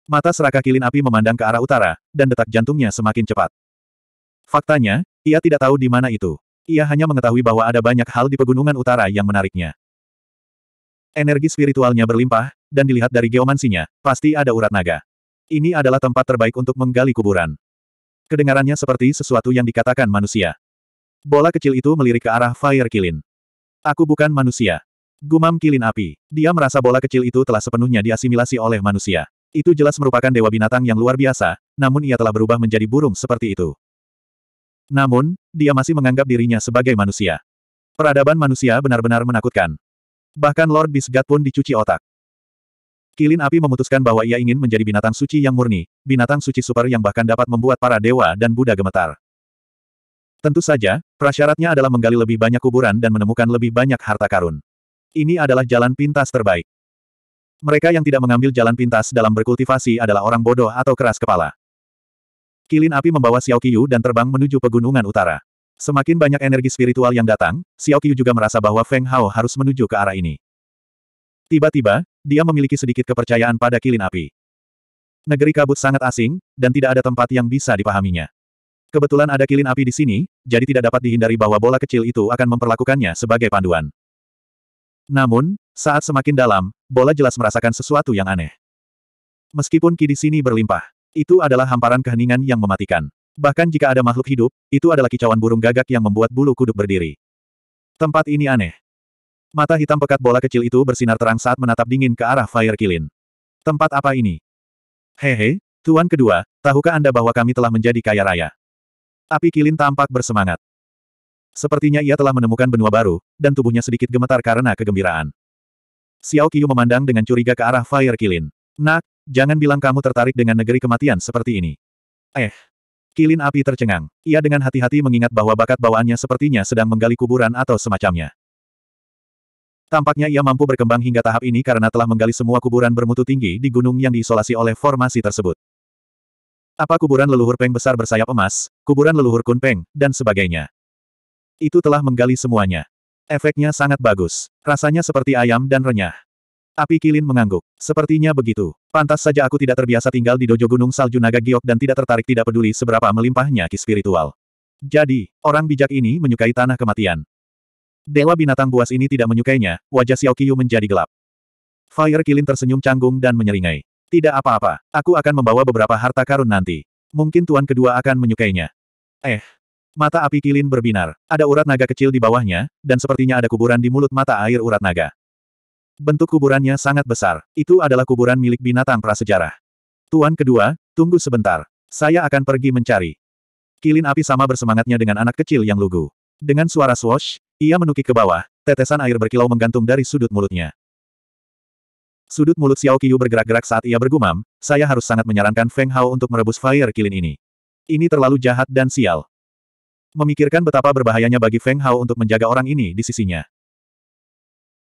Mata serakah kilin api memandang ke arah utara, dan detak jantungnya semakin cepat. Faktanya, ia tidak tahu di mana itu. Ia hanya mengetahui bahwa ada banyak hal di pegunungan utara yang menariknya. Energi spiritualnya berlimpah, dan dilihat dari geomansinya, pasti ada urat naga. Ini adalah tempat terbaik untuk menggali kuburan. Kedengarannya seperti sesuatu yang dikatakan manusia. Bola kecil itu melirik ke arah Fire Kilin. Aku bukan manusia. Gumam kilin api. Dia merasa bola kecil itu telah sepenuhnya diasimilasi oleh manusia. Itu jelas merupakan dewa binatang yang luar biasa, namun ia telah berubah menjadi burung seperti itu. Namun, dia masih menganggap dirinya sebagai manusia. Peradaban manusia benar-benar menakutkan. Bahkan Lord Bisgat pun dicuci otak. Kilin api memutuskan bahwa ia ingin menjadi binatang suci yang murni, binatang suci super yang bahkan dapat membuat para dewa dan Buddha gemetar. Tentu saja, prasyaratnya adalah menggali lebih banyak kuburan dan menemukan lebih banyak harta karun. Ini adalah jalan pintas terbaik. Mereka yang tidak mengambil jalan pintas dalam berkultivasi adalah orang bodoh atau keras kepala. Kilin api membawa Xiao Qiyu dan terbang menuju pegunungan utara. Semakin banyak energi spiritual yang datang, Xiao Qiyu juga merasa bahwa Feng Hao harus menuju ke arah ini. Tiba-tiba, dia memiliki sedikit kepercayaan pada kilin api. Negeri kabut sangat asing, dan tidak ada tempat yang bisa dipahaminya. Kebetulan ada kilin api di sini, jadi tidak dapat dihindari bahwa bola kecil itu akan memperlakukannya sebagai panduan. Namun, saat semakin dalam, bola jelas merasakan sesuatu yang aneh. Meskipun ki di sini berlimpah, itu adalah hamparan keheningan yang mematikan. Bahkan jika ada makhluk hidup, itu adalah kicauan burung gagak yang membuat bulu kuduk berdiri. Tempat ini aneh. Mata hitam pekat bola kecil itu bersinar terang saat menatap dingin ke arah Fire Kilin. Tempat apa ini? Hehe, Tuan kedua, tahukah Anda bahwa kami telah menjadi kaya raya? Api Kilin tampak bersemangat. Sepertinya ia telah menemukan benua baru, dan tubuhnya sedikit gemetar karena kegembiraan. Xiao Qiu memandang dengan curiga ke arah Fire Kilin. Nak, jangan bilang kamu tertarik dengan negeri kematian seperti ini. Eh. Kilin api tercengang. Ia dengan hati-hati mengingat bahwa bakat bawaannya sepertinya sedang menggali kuburan atau semacamnya. Tampaknya ia mampu berkembang hingga tahap ini karena telah menggali semua kuburan bermutu tinggi di gunung yang diisolasi oleh formasi tersebut. Apa kuburan leluhur Peng besar bersayap emas, kuburan leluhur Kun Peng, dan sebagainya. Itu telah menggali semuanya. Efeknya sangat bagus. Rasanya seperti ayam dan renyah. Api Kilin mengangguk. Sepertinya begitu. Pantas saja aku tidak terbiasa tinggal di dojo gunung salju naga giok dan tidak tertarik tidak peduli seberapa melimpahnya ki spiritual. Jadi, orang bijak ini menyukai tanah kematian. Dewa binatang buas ini tidak menyukainya, wajah Xiao Qiu menjadi gelap. Fire Kilin tersenyum canggung dan menyeringai. Tidak apa-apa, aku akan membawa beberapa harta karun nanti. Mungkin tuan kedua akan menyukainya. Eh, Mata api kilin berbinar. Ada urat naga kecil di bawahnya, dan sepertinya ada kuburan di mulut mata air urat naga. Bentuk kuburannya sangat besar. Itu adalah kuburan milik binatang prasejarah. Tuan kedua, tunggu sebentar. Saya akan pergi mencari. Kilin api sama bersemangatnya dengan anak kecil yang lugu. Dengan suara swash, ia menukik ke bawah, tetesan air berkilau menggantung dari sudut mulutnya. Sudut mulut Xiao Qiyu bergerak-gerak saat ia bergumam, saya harus sangat menyarankan Feng Hao untuk merebus fire kilin ini. Ini terlalu jahat dan sial memikirkan betapa berbahayanya bagi Feng Hao untuk menjaga orang ini di sisinya.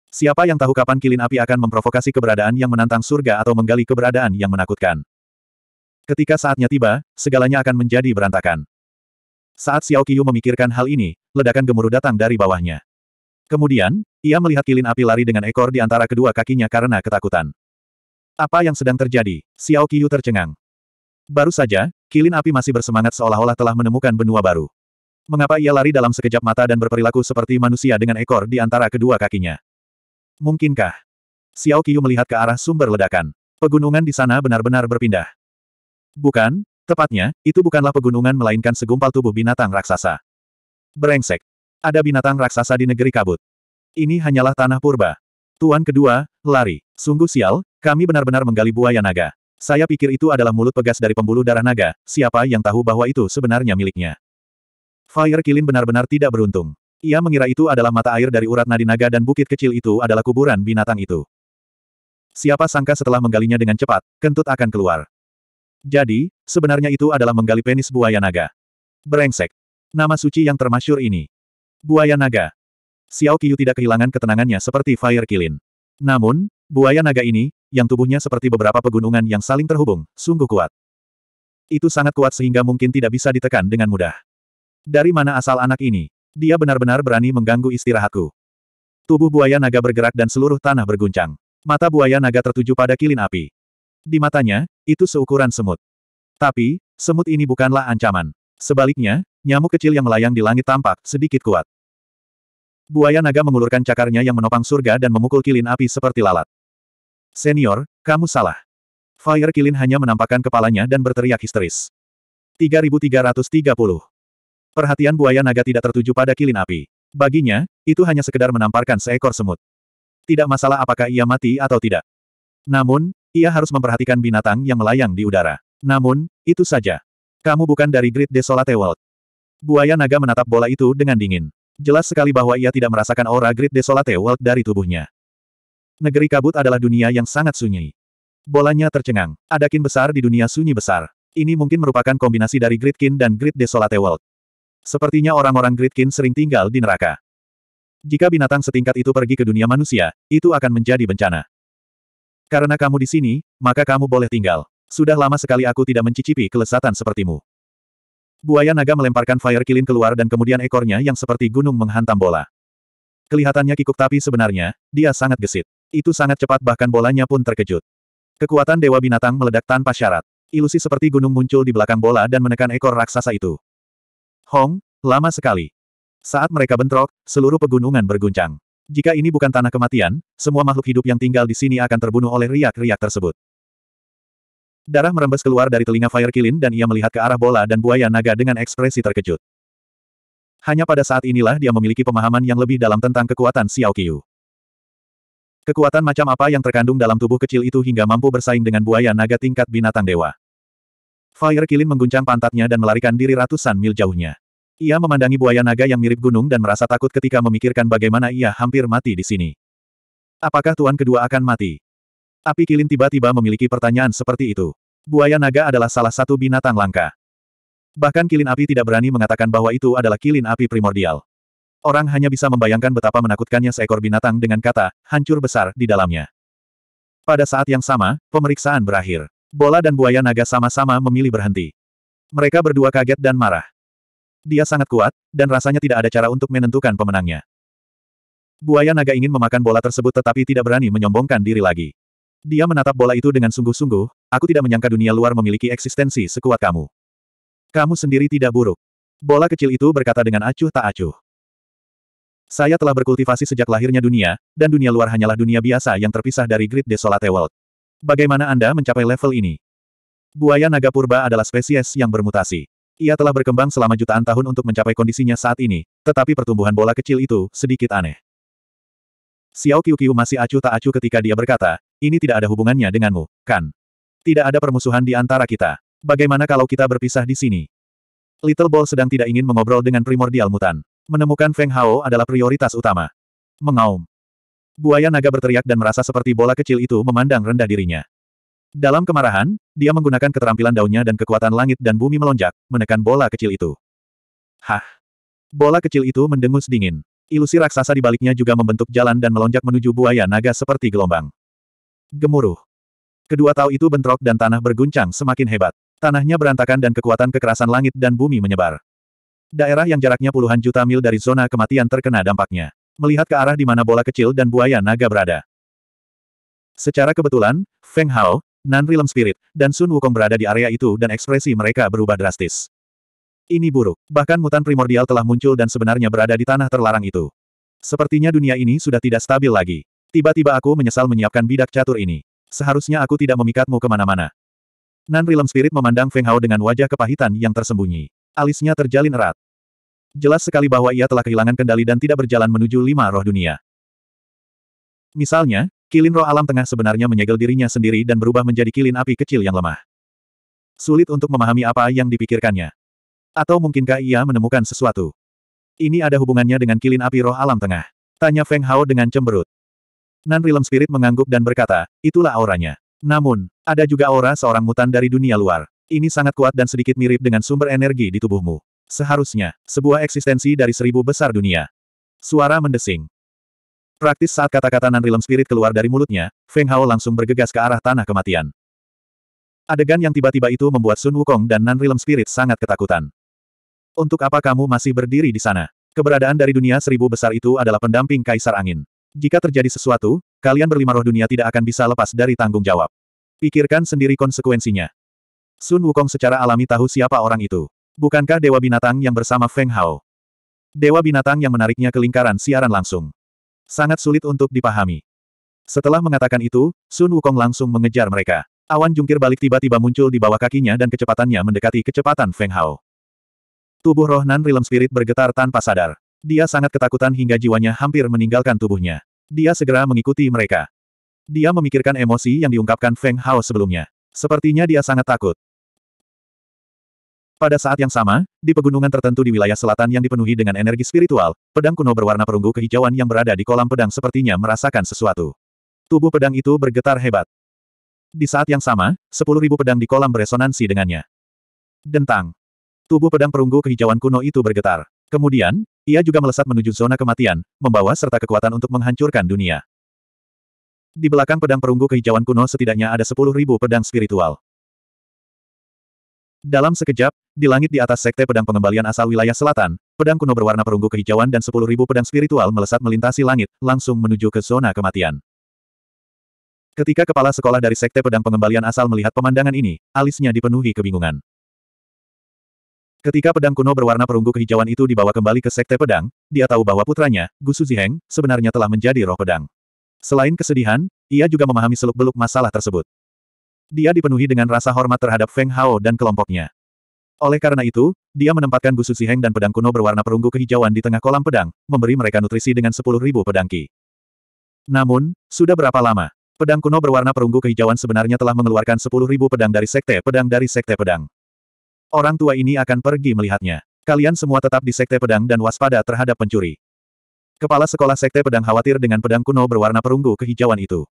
Siapa yang tahu kapan kilin api akan memprovokasi keberadaan yang menantang surga atau menggali keberadaan yang menakutkan. Ketika saatnya tiba, segalanya akan menjadi berantakan. Saat Xiao Qiyu memikirkan hal ini, ledakan gemuruh datang dari bawahnya. Kemudian, ia melihat kilin api lari dengan ekor di antara kedua kakinya karena ketakutan. Apa yang sedang terjadi? Xiao Qiyu tercengang. Baru saja, kilin api masih bersemangat seolah-olah telah menemukan benua baru. Mengapa ia lari dalam sekejap mata dan berperilaku seperti manusia dengan ekor di antara kedua kakinya? Mungkinkah? Xiao Qiu melihat ke arah sumber ledakan. Pegunungan di sana benar-benar berpindah. Bukan, tepatnya, itu bukanlah pegunungan melainkan segumpal tubuh binatang raksasa. Berengsek, Ada binatang raksasa di negeri kabut. Ini hanyalah tanah purba. Tuan kedua, lari. Sungguh sial, kami benar-benar menggali buaya naga. Saya pikir itu adalah mulut pegas dari pembuluh darah naga, siapa yang tahu bahwa itu sebenarnya miliknya. Fire Kilin benar-benar tidak beruntung. Ia mengira itu adalah mata air dari urat nadi naga dan bukit kecil itu adalah kuburan binatang itu. Siapa sangka setelah menggalinya dengan cepat, kentut akan keluar. Jadi, sebenarnya itu adalah menggali penis buaya naga. Berengsek, Nama suci yang termasyur ini. Buaya naga. Xiao Qiu tidak kehilangan ketenangannya seperti Fire Kilin. Namun, buaya naga ini, yang tubuhnya seperti beberapa pegunungan yang saling terhubung, sungguh kuat. Itu sangat kuat sehingga mungkin tidak bisa ditekan dengan mudah. Dari mana asal anak ini? Dia benar-benar berani mengganggu istirahatku. Tubuh buaya naga bergerak dan seluruh tanah berguncang. Mata buaya naga tertuju pada kilin api. Di matanya, itu seukuran semut. Tapi, semut ini bukanlah ancaman. Sebaliknya, nyamuk kecil yang melayang di langit tampak sedikit kuat. Buaya naga mengulurkan cakarnya yang menopang surga dan memukul kilin api seperti lalat. Senior, kamu salah. Fire Kilin hanya menampakkan kepalanya dan berteriak histeris. 3330 Perhatian buaya naga tidak tertuju pada kilin api. Baginya, itu hanya sekedar menamparkan seekor semut. Tidak masalah apakah ia mati atau tidak. Namun, ia harus memperhatikan binatang yang melayang di udara. Namun, itu saja. Kamu bukan dari Grid Desolate World. Buaya naga menatap bola itu dengan dingin. Jelas sekali bahwa ia tidak merasakan aura Grid Desolate World dari tubuhnya. Negeri kabut adalah dunia yang sangat sunyi. Bolanya tercengang. Ada kin besar di dunia sunyi besar. Ini mungkin merupakan kombinasi dari Grid Kin dan Grid Desolate World. Sepertinya orang-orang Gritkin sering tinggal di neraka. Jika binatang setingkat itu pergi ke dunia manusia, itu akan menjadi bencana. Karena kamu di sini, maka kamu boleh tinggal. Sudah lama sekali aku tidak mencicipi kelesatan sepertimu. Buaya naga melemparkan fire kilin keluar dan kemudian ekornya yang seperti gunung menghantam bola. Kelihatannya kikuk tapi sebenarnya, dia sangat gesit. Itu sangat cepat bahkan bolanya pun terkejut. Kekuatan dewa binatang meledak tanpa syarat. Ilusi seperti gunung muncul di belakang bola dan menekan ekor raksasa itu. Hong, lama sekali. Saat mereka bentrok, seluruh pegunungan berguncang. Jika ini bukan tanah kematian, semua makhluk hidup yang tinggal di sini akan terbunuh oleh riak-riak tersebut. Darah merembes keluar dari telinga Fire Kilin dan ia melihat ke arah bola dan buaya naga dengan ekspresi terkejut. Hanya pada saat inilah dia memiliki pemahaman yang lebih dalam tentang kekuatan Xiao Qiu. Kekuatan macam apa yang terkandung dalam tubuh kecil itu hingga mampu bersaing dengan buaya naga tingkat binatang dewa. Fire Kilin mengguncang pantatnya dan melarikan diri ratusan mil jauhnya. Ia memandangi buaya naga yang mirip gunung dan merasa takut ketika memikirkan bagaimana ia hampir mati di sini. Apakah tuan kedua akan mati? Api Kilin tiba-tiba memiliki pertanyaan seperti itu. Buaya naga adalah salah satu binatang langka. Bahkan kilin api tidak berani mengatakan bahwa itu adalah kilin api primordial. Orang hanya bisa membayangkan betapa menakutkannya seekor binatang dengan kata, hancur besar, di dalamnya. Pada saat yang sama, pemeriksaan berakhir. Bola dan buaya naga sama-sama memilih berhenti. Mereka berdua kaget dan marah. Dia sangat kuat, dan rasanya tidak ada cara untuk menentukan pemenangnya. Buaya naga ingin memakan bola tersebut tetapi tidak berani menyombongkan diri lagi. Dia menatap bola itu dengan sungguh-sungguh, aku tidak menyangka dunia luar memiliki eksistensi sekuat kamu. Kamu sendiri tidak buruk. Bola kecil itu berkata dengan acuh tak acuh. Saya telah berkultivasi sejak lahirnya dunia, dan dunia luar hanyalah dunia biasa yang terpisah dari grid desolate world. Bagaimana Anda mencapai level ini? Buaya naga purba adalah spesies yang bermutasi. Ia telah berkembang selama jutaan tahun untuk mencapai kondisinya saat ini, tetapi pertumbuhan bola kecil itu sedikit aneh. Xiao Qiu masih acuh tak acuh ketika dia berkata, ini tidak ada hubungannya denganmu, kan? Tidak ada permusuhan di antara kita. Bagaimana kalau kita berpisah di sini? Little Ball sedang tidak ingin mengobrol dengan primordial mutan. Menemukan Feng Hao adalah prioritas utama. Mengaum buaya naga berteriak dan merasa seperti bola kecil itu memandang rendah dirinya. Dalam kemarahan, dia menggunakan keterampilan daunnya dan kekuatan langit dan bumi melonjak, menekan bola kecil itu. Hah! Bola kecil itu mendengus dingin. Ilusi raksasa di baliknya juga membentuk jalan dan melonjak menuju buaya naga seperti gelombang. Gemuruh. Kedua tau itu bentrok dan tanah berguncang semakin hebat. Tanahnya berantakan dan kekuatan kekerasan langit dan bumi menyebar. Daerah yang jaraknya puluhan juta mil dari zona kematian terkena dampaknya melihat ke arah di mana bola kecil dan buaya naga berada. Secara kebetulan, Feng Hao, Nan Rilem Spirit, dan Sun Wukong berada di area itu dan ekspresi mereka berubah drastis. Ini buruk. Bahkan mutan primordial telah muncul dan sebenarnya berada di tanah terlarang itu. Sepertinya dunia ini sudah tidak stabil lagi. Tiba-tiba aku menyesal menyiapkan bidak catur ini. Seharusnya aku tidak memikatmu kemana-mana. Nan Rilem Spirit memandang Feng Hao dengan wajah kepahitan yang tersembunyi. Alisnya terjalin erat. Jelas sekali bahwa ia telah kehilangan kendali dan tidak berjalan menuju lima roh dunia. Misalnya, kilin roh alam tengah sebenarnya menyegel dirinya sendiri dan berubah menjadi kilin api kecil yang lemah. Sulit untuk memahami apa yang dipikirkannya. Atau mungkinkah ia menemukan sesuatu? Ini ada hubungannya dengan kilin api roh alam tengah. Tanya Feng Hao dengan cemberut. Nan Realm Spirit mengangguk dan berkata, itulah auranya. Namun, ada juga aura seorang mutan dari dunia luar. Ini sangat kuat dan sedikit mirip dengan sumber energi di tubuhmu. Seharusnya, sebuah eksistensi dari seribu besar dunia. Suara mendesing. Praktis saat kata-kata Nan realm spirit keluar dari mulutnya, Feng Hao langsung bergegas ke arah tanah kematian. Adegan yang tiba-tiba itu membuat Sun Wukong dan Nan realm spirit sangat ketakutan. Untuk apa kamu masih berdiri di sana? Keberadaan dari dunia seribu besar itu adalah pendamping Kaisar Angin. Jika terjadi sesuatu, kalian berlima roh dunia tidak akan bisa lepas dari tanggung jawab. Pikirkan sendiri konsekuensinya. Sun Wukong secara alami tahu siapa orang itu. Bukankah Dewa Binatang yang bersama Feng Hao? Dewa Binatang yang menariknya ke lingkaran siaran langsung. Sangat sulit untuk dipahami. Setelah mengatakan itu, Sun Wukong langsung mengejar mereka. Awan jungkir balik tiba-tiba muncul di bawah kakinya dan kecepatannya mendekati kecepatan Feng Hao. Tubuh roh Nan Realm Spirit bergetar tanpa sadar. Dia sangat ketakutan hingga jiwanya hampir meninggalkan tubuhnya. Dia segera mengikuti mereka. Dia memikirkan emosi yang diungkapkan Feng Hao sebelumnya. Sepertinya dia sangat takut. Pada saat yang sama, di pegunungan tertentu di wilayah selatan yang dipenuhi dengan energi spiritual, pedang kuno berwarna perunggu kehijauan yang berada di kolam pedang sepertinya merasakan sesuatu. Tubuh pedang itu bergetar hebat. Di saat yang sama, sepuluh ribu pedang di kolam beresonansi dengannya. Dentang. Tubuh pedang perunggu kehijauan kuno itu bergetar. Kemudian, ia juga melesat menuju zona kematian, membawa serta kekuatan untuk menghancurkan dunia. Di belakang pedang perunggu kehijauan kuno setidaknya ada sepuluh ribu pedang spiritual. Dalam sekejap, di langit di atas sekte pedang pengembalian asal wilayah selatan, pedang kuno berwarna perunggu kehijauan dan sepuluh ribu pedang spiritual melesat melintasi langit, langsung menuju ke zona kematian. Ketika kepala sekolah dari sekte pedang pengembalian asal melihat pemandangan ini, alisnya dipenuhi kebingungan. Ketika pedang kuno berwarna perunggu kehijauan itu dibawa kembali ke sekte pedang, dia tahu bahwa putranya, Gusu Ziheng, sebenarnya telah menjadi roh pedang. Selain kesedihan, ia juga memahami seluk-beluk masalah tersebut. Dia dipenuhi dengan rasa hormat terhadap Feng Hao dan kelompoknya. Oleh karena itu, dia menempatkan busur Heng dan pedang kuno berwarna perunggu kehijauan di tengah kolam pedang, memberi mereka nutrisi dengan 10.000 pedang ki. Namun, sudah berapa lama? Pedang kuno berwarna perunggu kehijauan sebenarnya telah mengeluarkan sepuluh ribu pedang dari sekte pedang dari sekte pedang. Orang tua ini akan pergi melihatnya. Kalian semua tetap di sekte pedang dan waspada terhadap pencuri. Kepala sekolah sekte pedang khawatir dengan pedang kuno berwarna perunggu kehijauan itu.